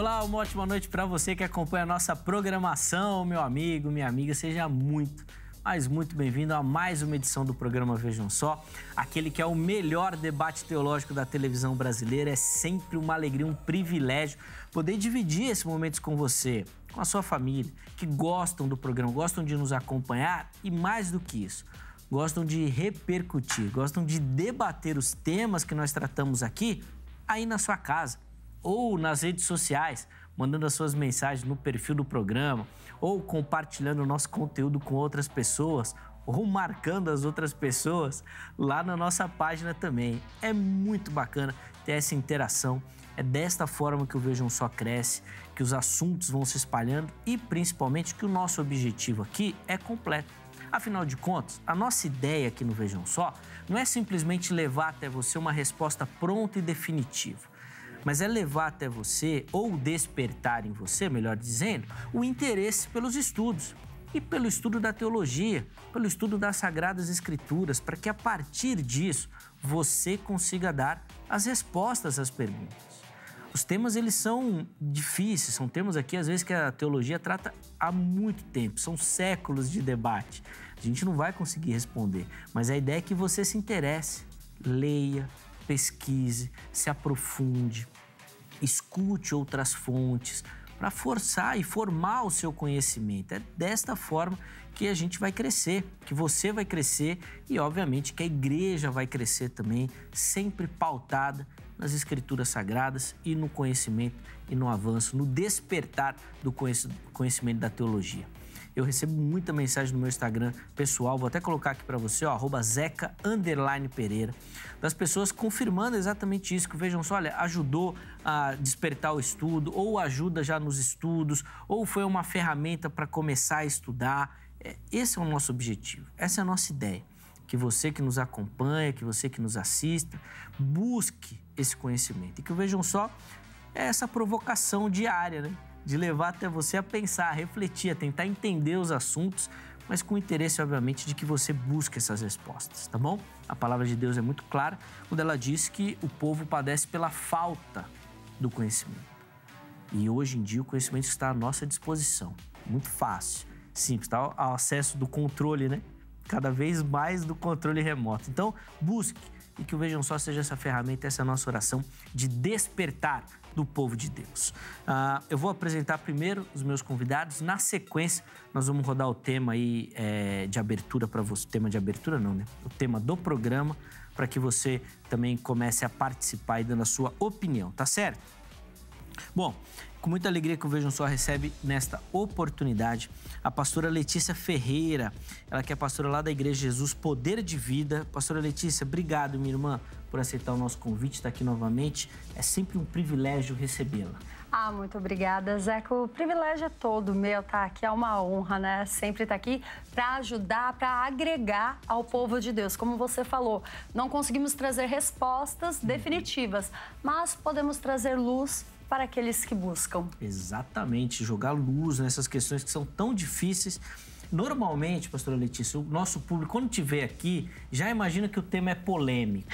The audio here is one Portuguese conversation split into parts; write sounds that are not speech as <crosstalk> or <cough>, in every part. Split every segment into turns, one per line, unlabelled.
Olá, uma ótima noite para você que acompanha a nossa programação, meu amigo, minha amiga, seja muito, mas muito bem-vindo a mais uma edição do programa Vejam Só, aquele que é o melhor debate teológico da televisão brasileira. É sempre uma alegria, um privilégio poder dividir esses momentos com você, com a sua família, que gostam do programa, gostam de nos acompanhar e mais do que isso, gostam de repercutir, gostam de debater os temas que nós tratamos aqui aí na sua casa ou nas redes sociais, mandando as suas mensagens no perfil do programa, ou compartilhando o nosso conteúdo com outras pessoas, ou marcando as outras pessoas lá na nossa página também. É muito bacana ter essa interação. É desta forma que o Vejam Só cresce, que os assuntos vão se espalhando e principalmente que o nosso objetivo aqui é completo. Afinal de contas, a nossa ideia aqui no Vejam Só não é simplesmente levar até você uma resposta pronta e definitiva mas é levar até você, ou despertar em você, melhor dizendo, o interesse pelos estudos e pelo estudo da teologia, pelo estudo das sagradas escrituras, para que a partir disso você consiga dar as respostas às perguntas. Os temas eles são difíceis, são temas aqui às vezes que a teologia trata há muito tempo, são séculos de debate. A gente não vai conseguir responder, mas a ideia é que você se interesse, leia, pesquise, se aprofunde, escute outras fontes para forçar e formar o seu conhecimento. É desta forma que a gente vai crescer, que você vai crescer e, obviamente, que a igreja vai crescer também, sempre pautada nas escrituras sagradas e no conhecimento e no avanço, no despertar do conhecimento da teologia. Eu recebo muita mensagem no meu Instagram pessoal, vou até colocar aqui para você, ó, Zeca Pereira das pessoas confirmando exatamente isso, que vejam só, olha, ajudou a despertar o estudo, ou ajuda já nos estudos, ou foi uma ferramenta para começar a estudar. É, esse é o nosso objetivo, essa é a nossa ideia. Que você que nos acompanha, que você que nos assista, busque esse conhecimento. E que vejam só é essa provocação diária, né? De levar até você a pensar, a refletir, a tentar entender os assuntos mas com o interesse, obviamente, de que você busque essas respostas, tá bom? A palavra de Deus é muito clara quando ela diz que o povo padece pela falta do conhecimento. E hoje em dia o conhecimento está à nossa disposição. Muito fácil, simples, tá? ao acesso do controle, né? Cada vez mais do controle remoto. Então, busque e que o Vejam Só seja essa ferramenta, essa é nossa oração de despertar do povo de Deus. Uh, eu vou apresentar primeiro os meus convidados. Na sequência, nós vamos rodar o tema aí é, de abertura para você. Tema de abertura não, né? O tema do programa para que você também comece a participar e dando a sua opinião, tá certo? Bom, com muita alegria que o Vejam Só recebe nesta oportunidade a pastora Letícia Ferreira, ela que é pastora lá da Igreja Jesus Poder de Vida. Pastora Letícia, obrigado, minha irmã, por aceitar o nosso convite, estar tá aqui novamente. É sempre um privilégio recebê-la.
Ah, muito obrigada, Zeca. O privilégio é todo meu estar tá? aqui, é uma honra, né? Sempre estar tá aqui para ajudar, para agregar ao povo de Deus. Como você falou, não conseguimos trazer respostas definitivas, mas podemos trazer luz para aqueles que buscam.
Exatamente, jogar luz nessas questões que são tão difíceis. Normalmente, pastora Letícia, o nosso público, quando te vê aqui, já imagina que o tema é polêmico.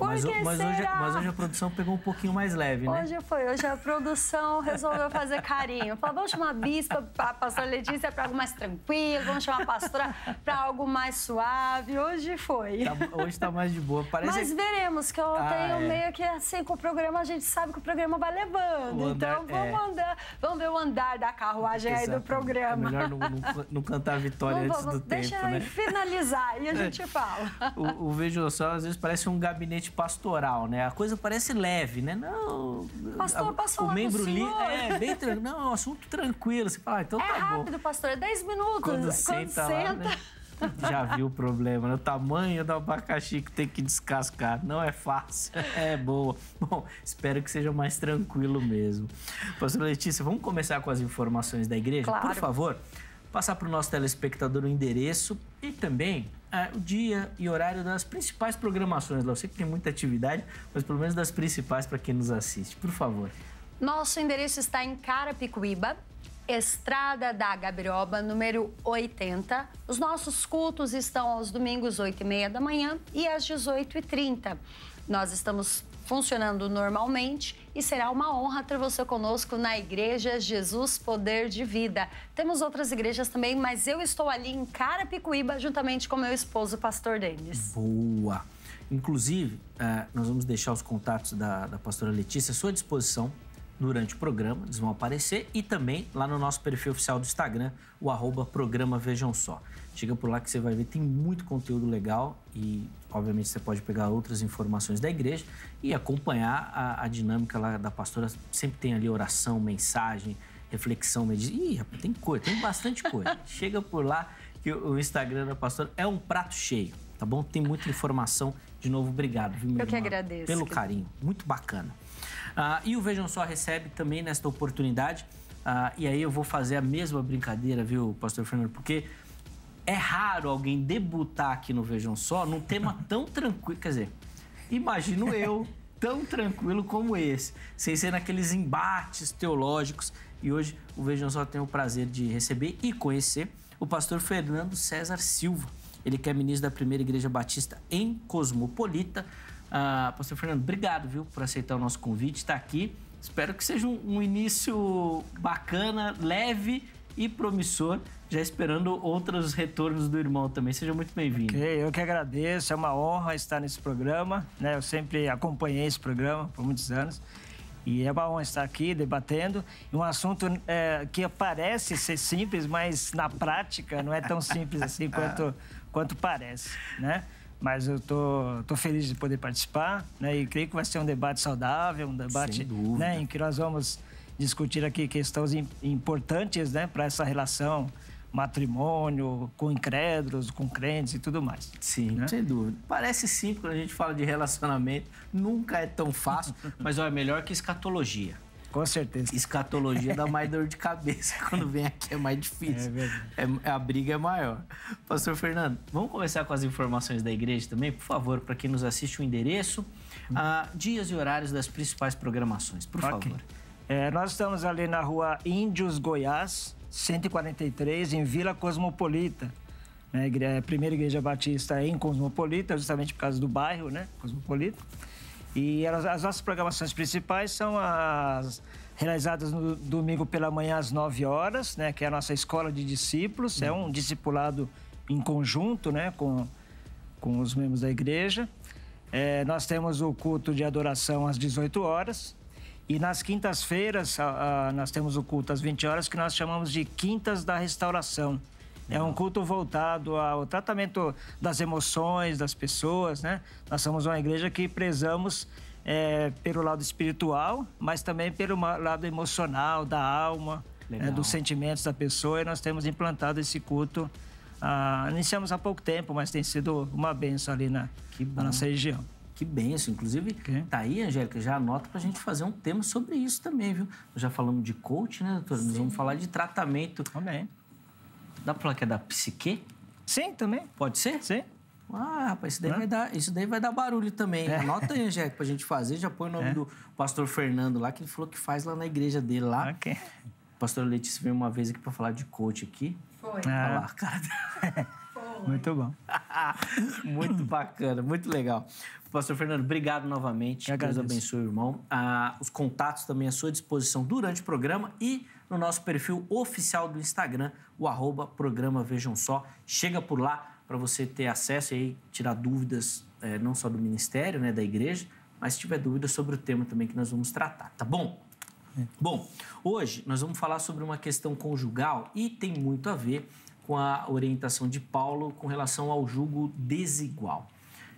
Mas, mas, hoje, mas, hoje, a produção pegou um pouquinho mais leve, né?
Hoje foi. Hoje a produção resolveu fazer carinho. Falou, vamos chamar a bispa, a pastora Letícia, para algo mais tranquilo. Vamos chamar a pastora para algo mais suave. Hoje foi. Tá,
hoje está mais de boa. Parece... Mas
veremos, que eu ah, tenho é. meio que assim, com o programa, a gente sabe que o programa vai levando. Andar, então é. vamos é. andar, vamos ver o andar da carruagem Exato. aí do é programa. É melhor não, não,
não cantar a vitória não antes vamos, do deixa tempo, Deixa né?
finalizar e a é. gente fala. O,
o Vejo Só, às vezes, parece um gabinete gabinete pastoral, né? A coisa parece leve, né? Não. Pastor, a, posso o é bem <laughs> não, é um assunto tranquilo. Você fala, ah, então é tá rápido, bom. rápido,
pastor, é 10 minutos. Quando, Quando senta, senta, lá, né?
já viu o problema, né? O tamanho do abacaxi que tem que descascar. Não é fácil, <laughs> é boa. Bom, espero que seja mais tranquilo mesmo. Pastor Letícia, vamos começar com as informações da igreja? Claro. Por favor, passar para o nosso telespectador o endereço e também é, o dia e horário das principais programações. Eu sei que tem muita atividade, mas pelo menos das principais para quem nos assiste, por favor.
Nosso endereço está em Carapicuíba, Estrada da Gabrioba, número 80. Os nossos cultos estão aos domingos, 8h30 da manhã e às 18h30. Nós estamos funcionando normalmente e será uma honra ter você conosco na Igreja Jesus Poder de Vida. Temos outras igrejas também, mas eu estou ali em Carapicuíba juntamente com meu esposo, pastor Denis.
Boa! Inclusive, eh, nós vamos deixar os contatos da, da pastora Letícia à sua disposição durante o programa, eles vão aparecer, e também lá no nosso perfil oficial do Instagram, o arroba programa Vejam Só. Chega por lá que você vai ver, tem muito conteúdo legal e obviamente você pode pegar outras informações da igreja e acompanhar a, a dinâmica lá da pastora. Sempre tem ali oração, mensagem, reflexão, meditação. Ih, rapaz, tem coisa, tem bastante coisa. <laughs> Chega por lá que o Instagram da pastora é um prato cheio, tá bom? Tem muita informação. De novo, obrigado, viu, Eu que agradeço. Pelo carinho, muito bacana. Ah, e o Vejam Só recebe também nesta oportunidade. Ah, e aí eu vou fazer a mesma brincadeira, viu, pastor Fernando? Porque é raro alguém debutar aqui no Vejam Só num tema <laughs> tão tranquilo. Quer dizer, imagino eu <laughs> tão tranquilo como esse, sem ser naqueles embates teológicos. E hoje o Vejam Só tem o prazer de receber e conhecer o pastor Fernando César Silva. Ele que é ministro da Primeira Igreja Batista em Cosmopolita. Ah, pastor Fernando, obrigado viu, por aceitar o nosso convite, estar tá aqui. Espero que seja um, um início
bacana, leve e promissor, já esperando outros retornos do irmão também. Seja muito bem-vindo. Okay, eu que agradeço, é uma honra estar nesse programa, né? Eu sempre acompanhei esse programa por muitos anos. E é uma honra estar aqui debatendo um assunto é, que parece ser simples, mas na prática não é tão simples assim <laughs> quanto, quanto parece, né? Mas eu tô, tô feliz de poder participar, né? E creio que vai ser um debate saudável, um debate né, em que nós vamos discutir aqui questões importantes né, para essa relação matrimônio, com incrédulos, com crentes e tudo mais. Sim, né? sem dúvida. Parece simples quando a gente fala de relacionamento,
nunca é tão fácil, <laughs> mas é melhor que escatologia. Com certeza. Escatologia dá mais dor de cabeça <laughs> quando vem aqui, é mais difícil. É verdade. É, é, a briga é maior. Pastor Fernando, vamos começar com as informações da igreja também? Por favor, para quem nos assiste, o endereço,
hum. ah, dias e horários das principais programações, por okay. favor. É, nós estamos ali na rua Índios Goiás, 143, em Vila Cosmopolita. Né? A é, primeira igreja batista em Cosmopolita, justamente por causa do bairro, né? Cosmopolita. E elas, as nossas programações principais são as realizadas no domingo pela manhã às 9 horas, né? Que é a nossa escola de discípulos, é um discipulado em conjunto, né? Com, com os membros da igreja. É, nós temos o culto de adoração às 18 horas, e nas quintas-feiras, nós temos o culto às 20 horas, que nós chamamos de Quintas da Restauração. É um culto voltado ao tratamento das emoções das pessoas, né? Nós somos uma igreja que prezamos é, pelo lado espiritual, mas também pelo lado emocional, da alma, é, dos sentimentos da pessoa. E nós temos implantado esse culto. Ah, iniciamos há pouco tempo, mas tem sido uma benção ali na, na nossa região. Que benção. Inclusive, tá aí, Angélica, já anota para a gente fazer um tema sobre isso também, viu? Nós já falamos de coach,
né, doutora? Sim. Nós vamos falar de tratamento. Também. Dá para falar que é da psique? Sim, também. Pode ser? Sim. Ah, rapaz, isso daí, vai dar, isso daí vai dar barulho também. É. Anota aí, Angélica, pra gente fazer. Já põe o nome é. do pastor Fernando lá, que ele falou que faz lá na igreja dele lá. Ok. Pastor Letícia veio uma vez aqui pra falar de coach aqui.
Foi. Ah. Olha lá, ah. cara. Foi. <laughs> Muito bom.
<laughs> muito bacana, muito legal. Pastor Fernando, obrigado novamente. Deus abençoe o irmão. Ah, os contatos também à sua disposição durante o programa e no nosso perfil oficial do Instagram, o arroba programa Vejam Só. Chega por lá para você ter acesso e aí tirar dúvidas é, não só do ministério, né, da igreja, mas se tiver dúvidas sobre o tema também que nós vamos tratar, tá bom? É. Bom, hoje nós vamos falar sobre uma questão conjugal e tem muito a ver com a orientação de Paulo com relação ao julgo desigual.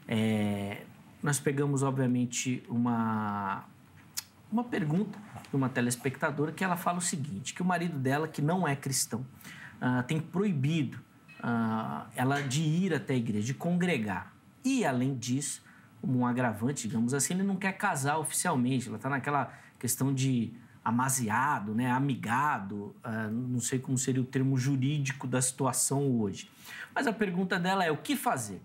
É, nós pegamos, obviamente, uma, uma pergunta de uma telespectadora que ela fala o seguinte: que o marido dela, que não é cristão, uh, tem proibido uh, ela de ir até a igreja, de congregar. E, além disso, como um agravante, digamos assim, ele não quer casar oficialmente. Ela está naquela questão de amaziado, né, amigado, uh, não sei como seria o termo jurídico da situação hoje. Mas a pergunta dela é o que fazer?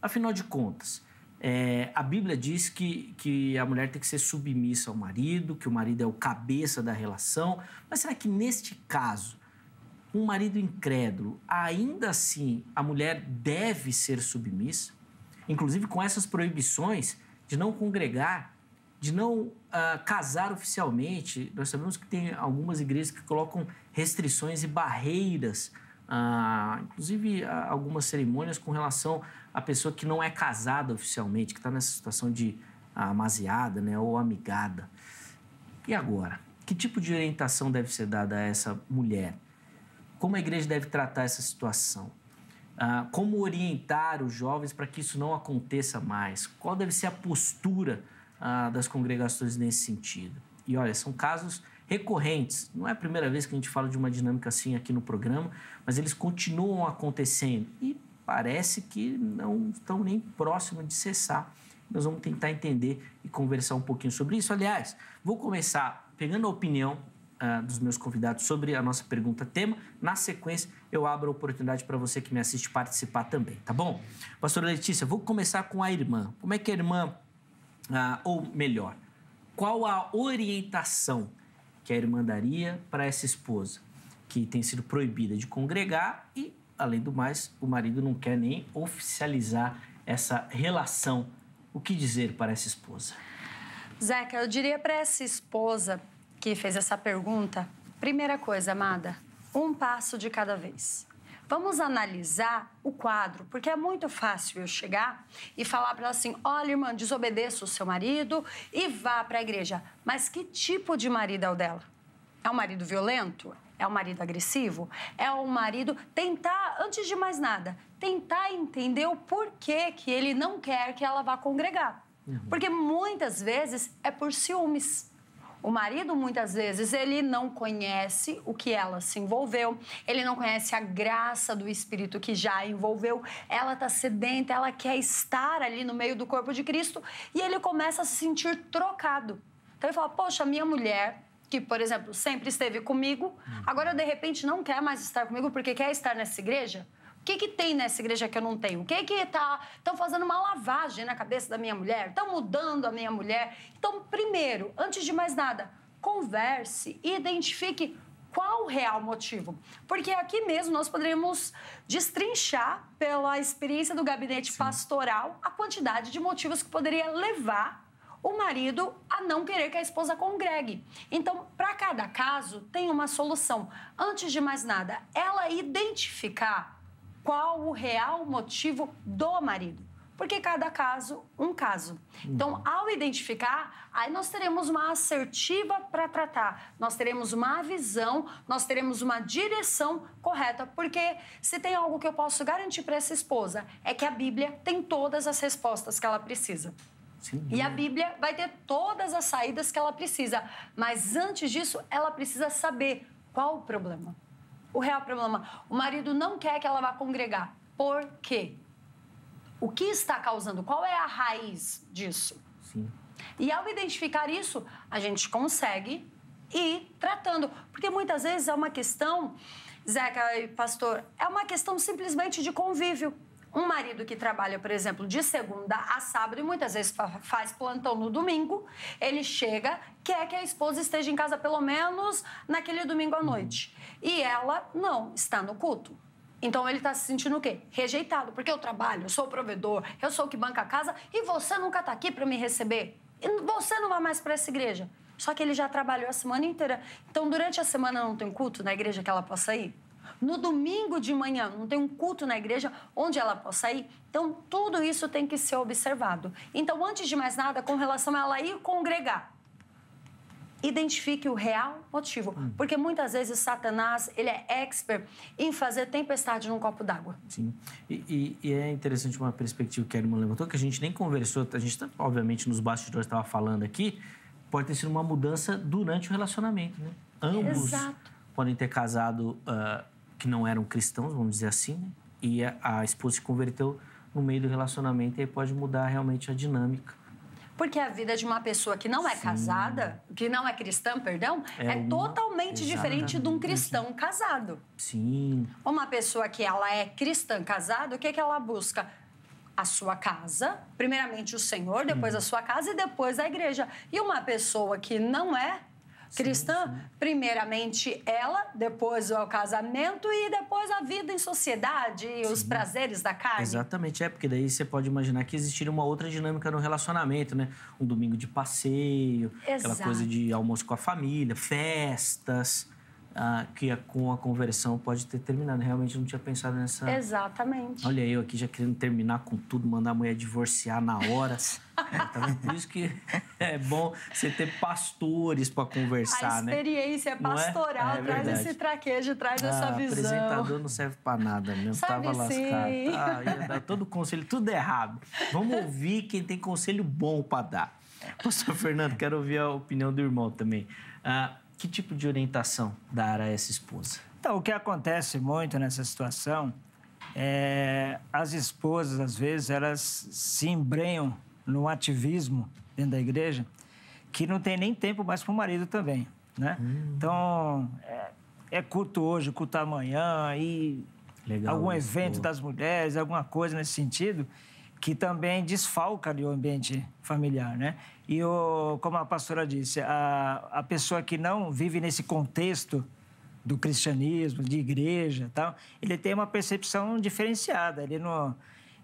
Afinal de contas, é, a Bíblia diz que, que a mulher tem que ser submissa ao marido, que o marido é o cabeça da relação. Mas será que neste caso, um marido incrédulo, ainda assim a mulher deve ser submissa? Inclusive com essas proibições de não congregar, de não uh, casar oficialmente. Nós sabemos que tem algumas igrejas que colocam restrições e barreiras, uh, inclusive uh, algumas cerimônias com relação a pessoa que não é casada oficialmente, que está nessa situação de amaziada né, ou amigada. E agora? Que tipo de orientação deve ser dada a essa mulher? Como a igreja deve tratar essa situação? Ah, como orientar os jovens para que isso não aconteça mais? Qual deve ser a postura ah, das congregações nesse sentido? E olha, são casos recorrentes. Não é a primeira vez que a gente fala de uma dinâmica assim aqui no programa, mas eles continuam acontecendo. E parece que não estão nem próximo de cessar. Nós vamos tentar entender e conversar um pouquinho sobre isso. Aliás, vou começar pegando a opinião uh, dos meus convidados sobre a nossa pergunta tema. Na sequência, eu abro a oportunidade para você que me assiste participar também, tá bom? Pastora Letícia, vou começar com a irmã. Como é que a irmã, uh, ou melhor, qual a orientação que a irmã daria para essa esposa que tem sido proibida de congregar e além do mais, o marido não quer nem oficializar essa relação. O que dizer para essa esposa?
Zeca, eu diria para essa esposa que fez essa pergunta, primeira coisa, amada, um passo de cada vez. Vamos analisar o quadro, porque é muito fácil eu chegar e falar para ela assim: olha, irmã, desobedeça o seu marido e vá para a igreja. Mas que tipo de marido é o dela? É um marido violento? É o um marido agressivo? É o um marido tentar, antes de mais nada, tentar entender o porquê que ele não quer que ela vá congregar. Uhum. Porque muitas vezes é por ciúmes. O marido, muitas vezes, ele não conhece o que ela se envolveu, ele não conhece a graça do espírito que já a envolveu, ela está sedenta, ela quer estar ali no meio do corpo de Cristo e ele começa a se sentir trocado. Então ele fala: Poxa, minha mulher, que, por exemplo, sempre esteve comigo, uhum. agora de repente não quer mais estar comigo porque quer estar nessa igreja? O que, que tem nessa igreja que eu não tenho? O que que tá estão fazendo uma lavagem na cabeça da minha mulher? Estão mudando a minha mulher? Então, primeiro, antes de mais nada, converse e identifique qual o real motivo. Porque aqui mesmo nós poderíamos destrinchar pela experiência do gabinete Sim. pastoral a quantidade de motivos que poderia levar o marido a não querer que a esposa congregue. Então, para cada caso, tem uma solução. Antes de mais nada, ela identificar qual o real motivo do marido. Porque cada caso, um caso. Então, ao identificar, aí nós teremos uma assertiva para tratar, nós teremos uma visão, nós teremos uma direção correta. Porque se tem algo que eu posso garantir para essa esposa, é que a Bíblia tem todas as respostas que ela precisa. E a né? Bíblia vai ter todas as saídas que ela precisa. Mas antes disso, ela precisa saber qual o problema. O real problema. O marido não quer que ela vá congregar. Por quê? O que está causando? Qual é a raiz disso? Sim. E ao identificar isso, a gente consegue ir tratando. Porque muitas vezes é uma questão, Zeca e pastor, é uma questão simplesmente de convívio um marido que trabalha, por exemplo, de segunda a sábado e muitas vezes faz plantão no domingo, ele chega, quer que a esposa esteja em casa pelo menos naquele domingo à noite. E ela não está no culto. Então ele está se sentindo o quê? Rejeitado, porque eu trabalho, eu sou o provedor, eu sou o que banca a casa e você nunca está aqui para me receber. Você não vai mais para essa igreja. Só que ele já trabalhou a semana inteira. Então durante a semana não tem culto na igreja que ela possa ir? no domingo de manhã não tem um culto na igreja onde ela possa ir. Então, tudo isso tem que ser observado. Então, antes de mais nada, com relação a ela ir congregar, identifique o real motivo, hum. porque muitas vezes Satanás ele é expert em fazer tempestade num copo d'água.
Sim, e, e, e, é interessante uma perspectiva que a irmã levantou que a gente nem conversou, a gente tá, obviamente nos bastidores estava falando aqui, pode ter sido uma mudança durante o relacionamento, né? Ambos Exato. podem ter casado uh, que não eram cristãos, vamos dizer assim, né? e a, a, esposa se converteu no meio do relacionamento e aí pode mudar realmente a dinâmica.
Porque a vida de uma pessoa que não é Sim. casada, que não é cristã, perdão, é, é uma... totalmente Exatamente. diferente de um cristão uhum. casado.
Sim.
Uma pessoa que ela é cristã casada, o que, é que ela busca? a sua casa, primeiramente o Senhor, depois uhum. a sua casa e depois a igreja. E uma pessoa que não é cristã, sim, sim. primeiramente ela, depois o casamento e depois a vida em sociedade e sim. os prazeres da carne. Exatamente,
é, porque daí você pode imaginar que existiria uma outra dinâmica no relacionamento, né? Um domingo de passeio, Exato. aquela coisa de almoço com a família, festas ah, que a, com a conversão pode ter terminado. Realmente eu não tinha pensado nessa.
Exatamente. Olha, eu
aqui já querendo terminar com tudo, mandar a mulher divorciar na hora. é, tá Por isso que é bom você ter pastores para conversar, né? A
experiência né? pastoral é? É, traz esse traquejo, traz ah, essa visão. apresentador
não serve para nada mesmo. Sabe Tava sim. lascado. Ah, ia dar todo conselho, tudo errado. Vamos ouvir quem tem conselho bom para dar.
Pastor Fernando, quero ouvir a opinião do irmão também. Ah, que tipo de orientação dar a essa esposa? Então, o que acontece muito nessa situação é as esposas, às vezes, elas se embrenham no ativismo dentro da igreja que não tem nem tempo mais para o marido também, né? Hum. Então, é, é, culto hoje, culto amanhã e Legal, algum né? evento boa. das mulheres, alguma coisa nesse sentido que também desfalca ali o ambiente familiar, né? E o, como a pastora disse, a, a pessoa que não vive nesse contexto do cristianismo, de igreja, tal, ele tem uma percepção diferenciada. Ele não,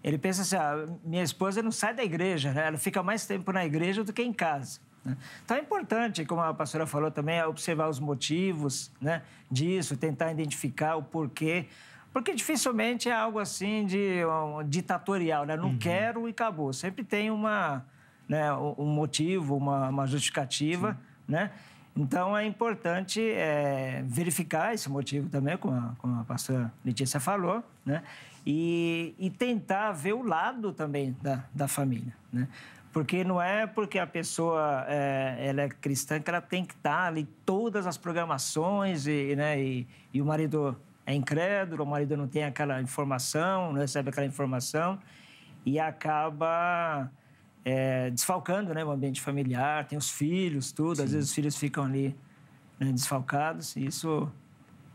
ele pensa assim: ah, minha esposa não sai da igreja, né? ela fica mais tempo na igreja do que em casa. Né? Então é importante, como a pastora falou também, observar os motivos né, disso, tentar identificar o porquê porque dificilmente é algo assim de um, ditatorial, né? Não uhum. quero e acabou. Sempre tem uma, né, um motivo, uma, uma justificativa, Sim. né? Então, é importante é, verificar esse motivo também, como a, como a pastora Letícia falou, né? E, e tentar ver o lado também da, da família, né? Porque não é porque a pessoa é, ela é cristã que ela tem que estar ali todas as programações e, né, e, e o marido é incrédulo, o marido não tem aquela informação, não recebe aquela informação e acaba é, desfalcando né, o ambiente familiar, tem os filhos, tudo. Sim. Às vezes os filhos ficam ali né, desfalcados e isso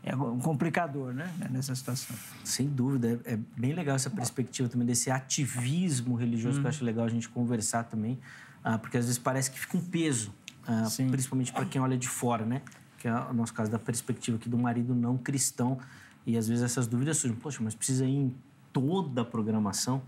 é um complicador né, nessa situação. Sem dúvida. É, é bem legal essa
perspectiva também desse ativismo religioso hum. que eu uhum. acho legal a gente conversar também, ah, porque às vezes parece que fica um peso, ah, principalmente para quem olha de fora, né? que é o nosso caso da perspectiva aqui do marido não cristão. E às vezes essas dúvidas surgem. Poxa, mas precisa ir em toda a programação?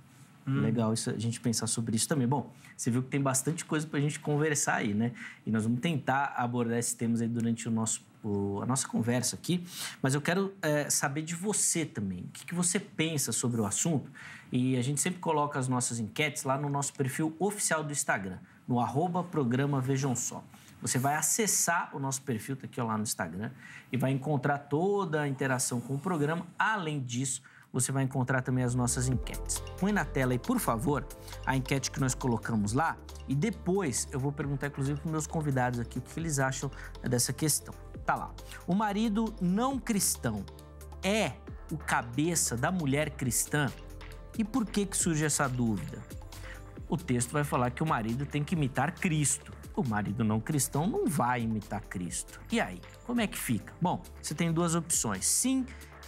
Hum. Legal isso, a gente pensar sobre isso também. Bom, você viu que tem bastante coisa para a gente conversar aí, né? E nós vamos tentar abordar esses temas aí durante o nosso, o, a nossa conversa aqui. Mas eu quero é, saber de você também. O que, que, você pensa sobre o assunto? E a gente sempre coloca as nossas enquetes lá no nosso perfil oficial do Instagram, no arroba programa Vejam Só. Você vai acessar o nosso perfil, tá aqui ó, lá no Instagram, e vai encontrar toda a interação com o programa. Além disso, você vai encontrar também as nossas enquetes. Põe na tela aí, por favor, a enquete que nós colocamos lá e depois eu vou perguntar, inclusive, para meus convidados aqui o que eles acham dessa questão. Tá lá. O marido não cristão é o cabeça da mulher cristã? E por que, que surge essa dúvida? O texto vai falar que o marido tem que imitar Cristo o marido não cristão não vai imitar Cristo. E aí, como é que fica? Bom, você tem duas opções. Sim,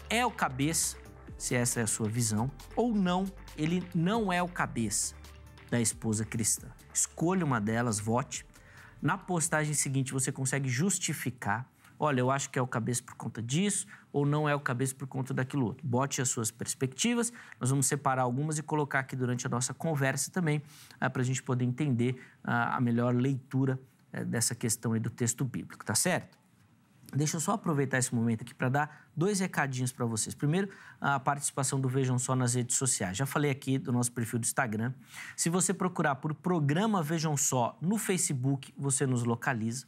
é o cabeça, se essa é a sua visão, ou não, ele não é o cabeça da esposa cristã. Escolha uma delas, vote. Na postagem seguinte você consegue justificar olha, eu acho que é o cabeça por conta disso ou não é o cabeça por conta daquilo outro. Bote as suas perspectivas, nós vamos separar algumas e colocar aqui durante a nossa conversa também, ah, para a gente poder entender ah, a melhor leitura eh, dessa questão aí do texto bíblico, tá certo? Deixa eu só aproveitar esse momento aqui para dar dois recadinhos para vocês. Primeiro, a participação do Vejam Só nas redes sociais. Já falei aqui do nosso perfil do Instagram. Se você procurar por Programa Vejam Só no Facebook, você nos localiza.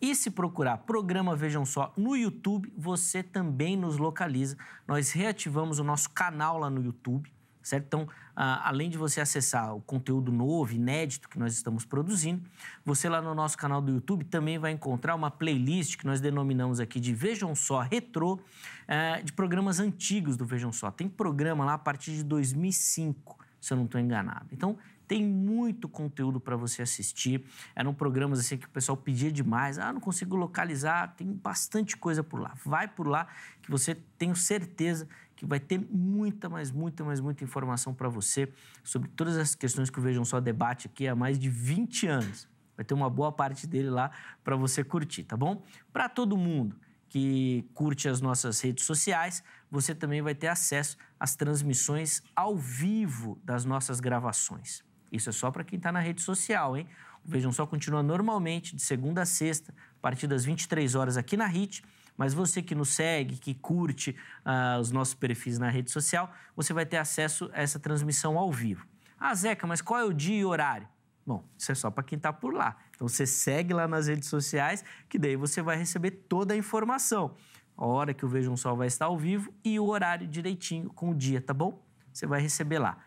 E se procurar programa Vejam Só no YouTube, você também nos localiza. Nós reativamos o nosso canal lá no YouTube, certo? Então, além de você acessar o conteúdo novo, inédito que nós estamos produzindo, você lá no nosso canal do YouTube também vai encontrar uma playlist que nós denominamos aqui de Vejam Só Retro, é, de programas antigos do Vejam Só. Tem programa lá a partir de 2005, se eu não estou enganado. Então, tem muito conteúdo para você assistir. Eram programas assim que o pessoal pedia demais. Ah, não consigo localizar. Tem bastante coisa por lá. Vai por lá que você tenho certeza que vai ter muita, mas muita, mas muita informação para você sobre todas as questões que o Vejam Só debate aqui há mais de 20 anos. Vai ter uma boa parte dele lá para você curtir, tá bom? Para todo mundo que curte as nossas redes sociais, você também vai ter acesso às transmissões ao vivo das nossas gravações. Isso é só para quem está na rede social, hein? O Vejam Só continua normalmente de segunda a sexta, a partir das 23 horas aqui na HIT. Mas você que nos segue, que curte uh, os nossos perfis na rede social, você vai ter acesso a essa transmissão ao vivo. Ah, Zeca, mas qual é o dia e horário? Bom, isso é só para quem está por lá. Então você segue lá nas redes sociais, que daí você vai receber toda a informação. A hora que o Vejam Sol vai estar ao vivo e o horário direitinho com o dia, tá bom? Você vai receber lá.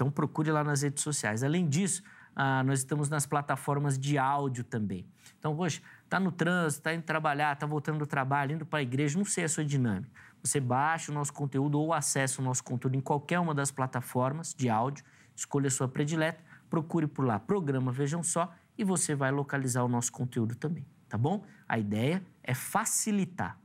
Então procure lá nas redes sociais. Além disso, ah, nós estamos nas plataformas de áudio também. Então, poxa, está no trânsito, está indo trabalhar, está voltando do trabalho, indo para a igreja, não sei a sua dinâmica. Você baixa o nosso conteúdo ou acessa o nosso conteúdo em qualquer uma das plataformas de áudio, escolha a sua predileta, procure por lá, programa Vejam Só, e você vai localizar o nosso conteúdo também, tá bom? A ideia é facilitar,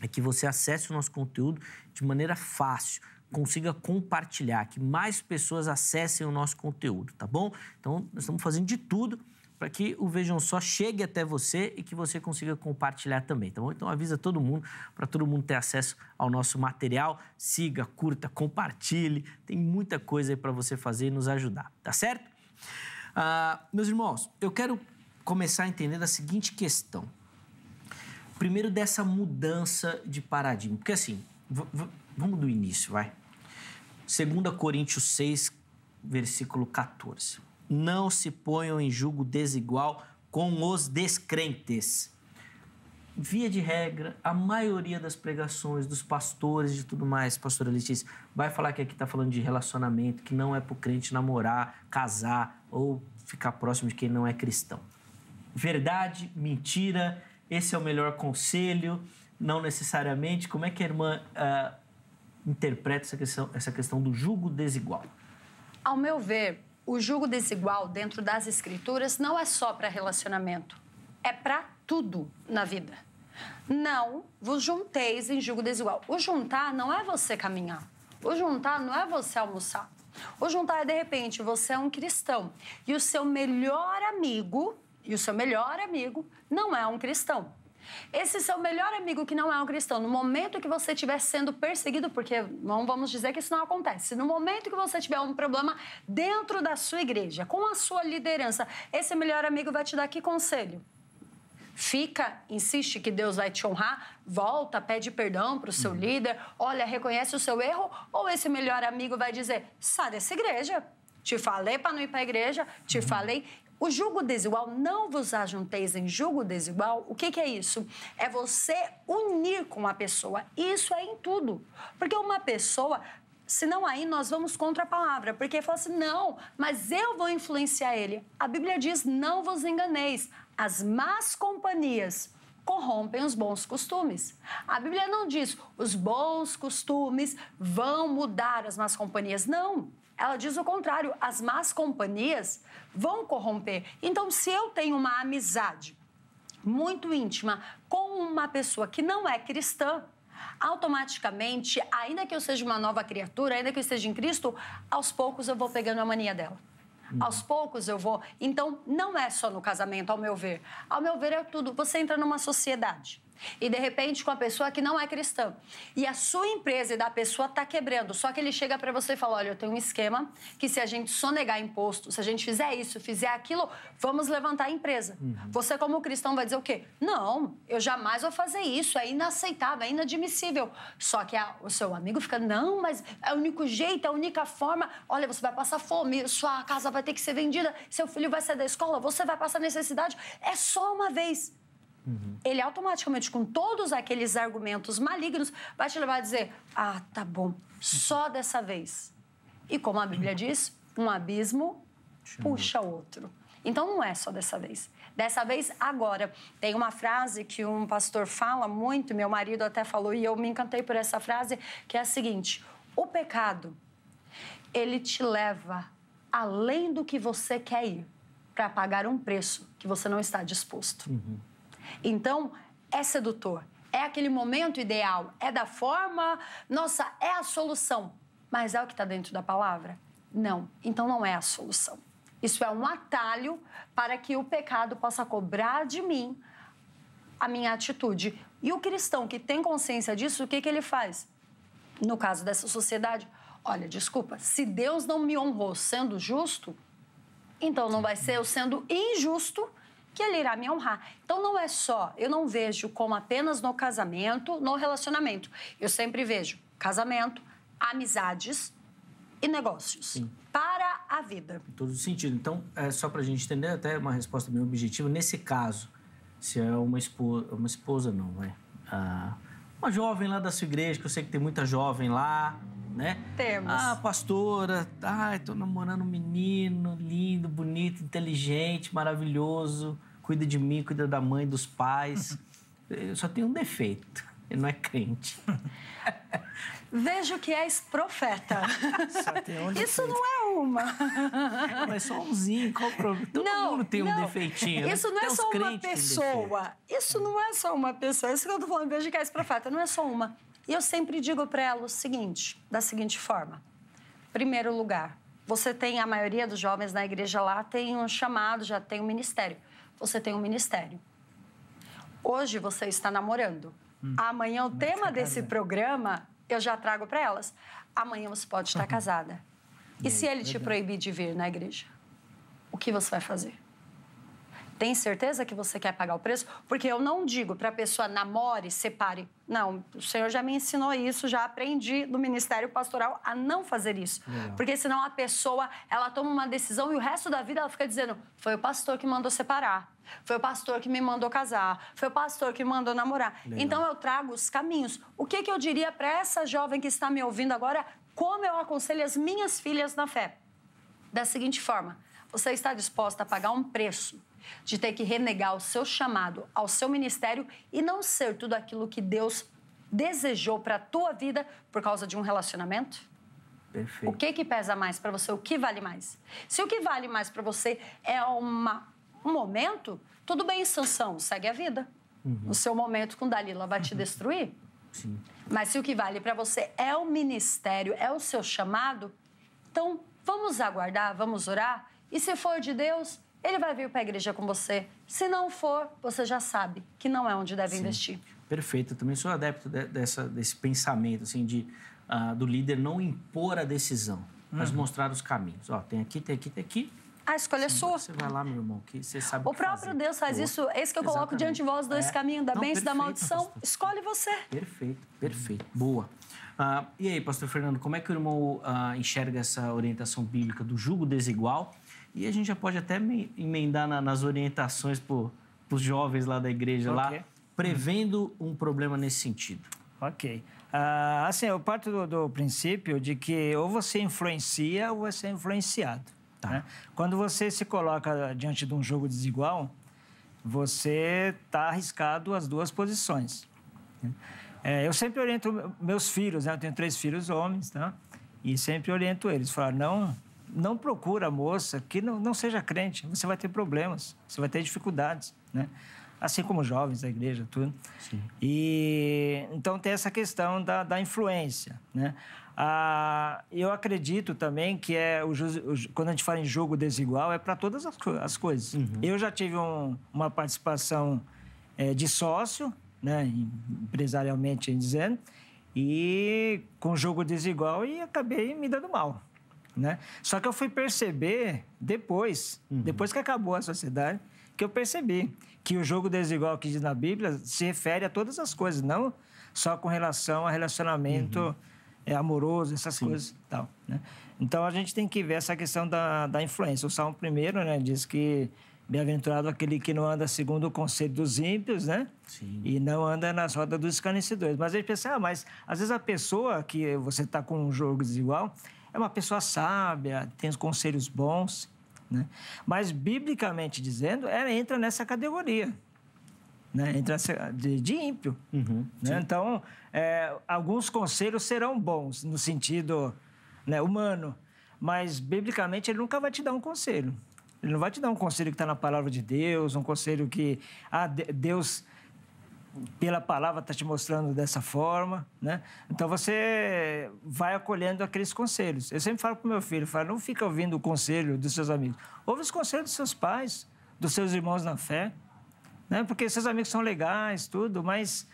é que você acesse o nosso conteúdo de maneira fácil, consiga compartilhar, que mais pessoas acessem o nosso conteúdo, tá bom? Então, nós estamos fazendo de tudo para que o Vejam Só chegue até você e que você consiga compartilhar também, tá bom? Então avisa todo mundo, para todo mundo ter acesso ao nosso material. Siga, curta, compartilhe, tem muita coisa aí para você fazer e nos ajudar, tá certo? Ah, meus irmãos, eu quero começar entendendo a seguinte questão. Primeiro dessa mudança de paradigma, porque assim, vamos do início, vai. 2 Coríntios 6, versículo 14. Não se ponham em julgo desigual com os descrentes. Via de regra, a maioria das pregações dos pastores e tudo mais, pastora Letícia, vai falar que aqui está falando de relacionamento, que não é para o crente namorar, casar ou ficar próximo de quem não é cristão. Verdade, mentira, esse é o melhor conselho, não necessariamente. Como é que a irmã uh, interpreta essa questão, essa questão do julgo desigual?
Ao meu ver, o julgo desigual dentro das escrituras não é só para relacionamento, é para tudo na vida. Não vos junteis em julgo desigual. O juntar não é você caminhar. O juntar não é você almoçar. O juntar é, de repente, você é um cristão e o seu melhor amigo, e o seu melhor amigo não é um cristão. Esse seu melhor amigo que não é um cristão, no momento que você estiver sendo perseguido, porque não vamos dizer que isso não acontece, no momento que você tiver um problema dentro da sua igreja, com a sua liderança, esse melhor amigo vai te dar que conselho? fica, insiste que Deus vai te honrar, volta, pede perdão para o seu uhum. líder, olha, reconhece o seu erro, ou esse melhor amigo vai dizer: sai dessa igreja. Te falei para não ir para a igreja, te uhum. falei. O julgo desigual, não vos ajunteis em julgo desigual, o que, que é isso? É você unir com a pessoa. Isso é em tudo. Porque uma pessoa Se não aí nós vamos contra a palavra, porque fala assim, não, mas eu vou influenciar ele. A Bíblia diz, não vos enganeis, as más companhias corrompem os bons costumes. A Bíblia não diz, os bons costumes vão mudar as más companhias, não. Ela diz o contrário, as más companhias vão corromper. Então, se eu tenho uma amizade muito íntima com uma pessoa que não é cristã, automaticamente, ainda que eu seja uma nova criatura, ainda que eu esteja em Cristo, aos poucos eu vou pegando a mania dela. Hum. Aos poucos eu vou. Então, não é só no casamento, ao meu ver. Ao meu ver, é tudo. Você entra numa sociedade e de repente com a pessoa que não é cristã. E a sua empresa e da pessoa está quebrando. Só que ele chega para você e fala: olha, eu tenho um esquema que se a gente sonegar imposto, se a gente fizer isso, fizer aquilo, vamos levantar a empresa. Uhum. Você, como cristão, vai dizer o quê? Não, eu jamais vou fazer isso, é inaceitável, é inadmissível. Só que a, o seu amigo fica: não, mas é o único jeito, é a única forma. Olha, você vai passar fome, sua casa vai ter que ser vendida, seu filho vai sair da escola, você vai passar necessidade. É só uma vez. Uhum. Ele automaticamente, com todos aqueles argumentos malignos, vai te levar a dizer: ah, tá bom, só uhum. dessa vez. E como a Bíblia diz, um abismo puxa outro. Então não é só dessa vez. Dessa vez, agora. Tem uma frase que um pastor fala muito, meu marido até falou, e eu me encantei por essa frase, que é a seguinte: o pecado, ele te leva além do que você quer ir para pagar um preço que você não está disposto. Uhum. Então, é sedutor. É aquele momento ideal, é da forma, nossa, é a solução. Mas é o que está dentro da palavra? Não. Então não é a solução. Isso é um atalho para que o pecado possa cobrar de mim a minha atitude. E o cristão que tem consciência disso, o que, que ele faz? No caso dessa sociedade, olha, desculpa, se Deus não me honrou sendo justo, então não vai ser eu sendo injusto que ele irá me honrar. Então não é só, eu não vejo como apenas no casamento, no relacionamento. Eu sempre vejo casamento, amizades e
negócios. Sim.
Para a vida. Em
todo sentido. Então, é só para a gente entender até uma resposta bem objetiva, nesse caso, se é uma esposa, uma esposa não, vai. Ah, uma jovem lá da sua igreja, que eu sei que tem muita jovem lá, né? Temos. Ah, pastora, ah, tô namorando um menino lindo, bonito, inteligente, maravilhoso, cuida de mim, cuida da mãe, dos pais. <laughs> Eu só tenho um defeito, ele não é crente.
<laughs> Vejo que és profeta. <laughs> isso não é uma. Não, é só umzinho. Qual problema? Todo não, mundo tem não. um defeitinho. Né? É isso não é só uma pessoa. Isso não é só uma pessoa. Isso que eu tô falando, vejo que és profeta. Não é só uma. E eu sempre digo para ela o seguinte, da seguinte forma: primeiro lugar, você tem a maioria dos jovens na igreja lá tem um chamado, já tem um ministério. Você tem um ministério. Hoje você está namorando. Hum, Amanhã o tema tá desse programa eu já trago para elas. Amanhã você pode estar casada. E hum, se ele te proibir de vir na igreja, o que você vai fazer? Tem certeza que você quer pagar o preço? Porque eu não digo para a pessoa namore, separe. Não, o Senhor já me ensinou isso, já aprendi do ministério pastoral a não fazer isso. Não. Porque senão a pessoa, ela toma uma decisão e o resto da vida ela fica dizendo: "Foi o pastor que mandou separar". Foi o pastor que me mandou casar, foi o pastor que me mandou namorar. Legal. Então eu trago os caminhos. O que, que eu diria para essa jovem que está me ouvindo agora? Como eu aconselho as minhas filhas na fé? Da seguinte forma: você está disposta a pagar um preço de ter que renegar o seu chamado ao seu ministério e não ser tudo aquilo que Deus desejou para a tua vida por causa de um relacionamento? Perfeito. O que que pesa mais para você? O que vale mais? Se o que vale mais para você é uma, um momento, tudo bem, Sansão, segue a vida. Uhum. O seu momento com Dalila vai te uhum. destruir. Sim. Mas se o que vale para você é o ministério, é o seu chamado, então vamos aguardar, vamos orar. E se for de Deus, ele vai vir para a igreja com você. Se não for, você já sabe que não é onde deve Sim. investir.
Perfeito. Eu também sou adepto de, dessa, desse pensamento assim de uh, do líder não impor a decisão, uhum. mas mostrar os caminhos. Ó, tem aqui, tem aqui, tem aqui. A ah, escolha Sim, é sua. Você vai lá, meu irmão, que você sabe o, o próprio fazer. Deus faz isso. Esse que eu coloco diante de vós dois é. caminhos, da bênção e da maldição.
Pastor. Escolhe você.
Perfeito, perfeito. Boa. Uh, e aí, pastor Fernando, como é que o irmão uh, enxerga essa orientação bíblica do jugo desigual e a gente já pode até emendar na, nas orientações
para os jovens lá da igreja, okay. lá, prevendo um problema nesse sentido. Ok. Ah, assim, eu parto do, do, princípio de que ou você influencia ou você é influenciado. Tá. Né? Quando você se coloca diante de um jogo desigual, você está arriscado as duas posições. É, eu sempre oriento meus filhos, né? eu tenho três filhos homens, tá? e sempre oriento eles, falar não não procura a moça que não, não seja crente. Você vai ter problemas, você vai ter dificuldades, né? Assim como jovens da igreja, tudo. Sim. E então tem essa questão da, da influência, né? Ah, eu acredito também que é o, quando a gente fala em jogo desigual é para todas as, as coisas. Uhum. Eu já tive um, uma participação é, de sócio, né, empresarialmente dizendo, e com jogo desigual e acabei me dando mal. Né? Só que eu fui perceber depois, uhum. depois que acabou a sociedade, que eu percebi que o jogo desigual que diz na Bíblia se refere a todas as coisas, não só com relação a relacionamento uhum. É, amoroso, essas Sim. coisas tal. Né? Então a gente tem que ver essa questão da, da influência. O Salmo primeiro né, diz que bem-aventurado aquele que não anda segundo o conselho dos ímpios, né? Sim. E não anda nas rodas dos escarnecedores. Mas a gente pensa, ah, mas às vezes a pessoa que você está com um jogo desigual, é uma pessoa sábia, tem os conselhos bons, né? Mas, biblicamente dizendo, ela entra nessa categoria. Né? Entra de, de ímpio. Uhum, né? Então, é, alguns conselhos serão bons, no sentido né, humano, mas, biblicamente, ele nunca vai te dar um conselho. Ele não vai te dar um conselho que está na palavra de Deus, um conselho que ah, Deus pela palavra está te mostrando dessa forma, né? Então você vai acolhendo aqueles conselhos. Eu sempre falo para o meu filho, falo, não fica ouvindo o conselho dos seus amigos, ouve os conselhos dos seus pais, dos seus irmãos na fé, né? Porque seus amigos são legais, tudo, mas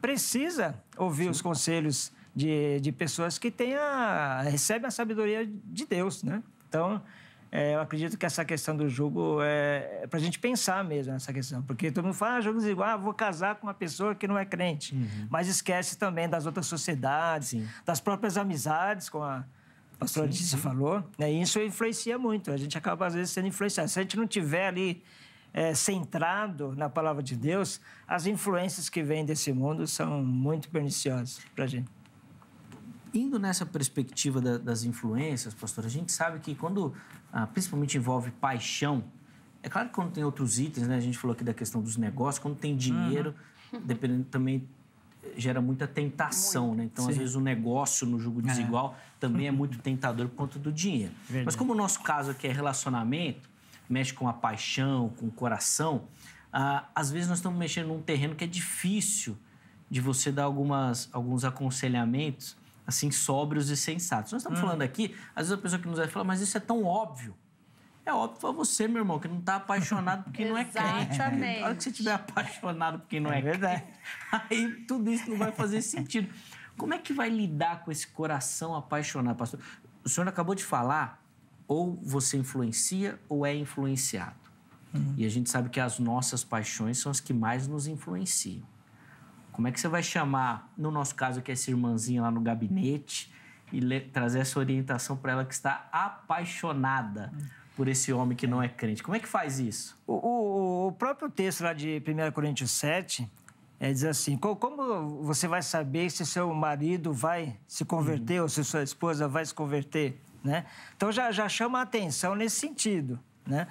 precisa ouvir Sim. os conselhos de, de pessoas que tenha recebem a sabedoria de Deus, né? Então é, eu acredito que essa questão do jogo é, é para a gente pensar mesmo nessa questão, porque todo mundo fala ah, jogo desigual, ah, vou casar com uma pessoa que não é crente, uhum. mas esquece também das outras sociedades, Sim. das próprias amizades, como a pastora Letícia falou, né? e isso influencia muito, a gente acaba às vezes sendo influenciado. Se a gente não tiver ali é, centrado na palavra de Deus, as influências que vêm desse mundo são muito perniciosas para a gente indo nessa perspectiva da, das influências, pastor,
a gente sabe que quando ah, principalmente envolve paixão, é claro que quando tem outros itens, né? A gente falou aqui da questão dos negócios, quando tem dinheiro, uhum. dependendo também gera muita tentação, muito. né? Então, Sim. às vezes, o negócio no jogo é. desigual é. também é uhum. muito tentador por conta do dinheiro. Verdade. Mas como o nosso caso aqui é relacionamento, mexe com a paixão, com o coração, ah, às vezes nós estamos mexendo num terreno que é difícil de você dar algumas, alguns aconselhamentos assim, sóbrios e sensatos. Nós estamos hum. falando aqui, às vezes a pessoa que nos vai falar, mas isso é tão óbvio. É óbvio para você, meu irmão, que não está apaixonado por quem não é <laughs> crente. A hora que você estiver apaixonado por quem não é, é verdade. crente, <laughs> aí tudo isso não vai fazer sentido. Como é que vai lidar com esse coração apaixonado, pastor? O senhor acabou de falar, ou você influencia ou é influenciado. Uhum. E a gente sabe que as nossas paixões são as que mais nos influenciam. Como é que você vai chamar, no nosso caso, que é essa irmãzinha lá no gabinete, e trazer essa orientação para ela que está
apaixonada por esse homem que não é crente? Como é que faz isso? O, o, o próprio texto lá de 1 Coríntios 7 é, diz assim: como você vai saber se seu marido vai se converter hum. ou se sua esposa vai se converter? Né? Então já, já chama a atenção nesse sentido. Né?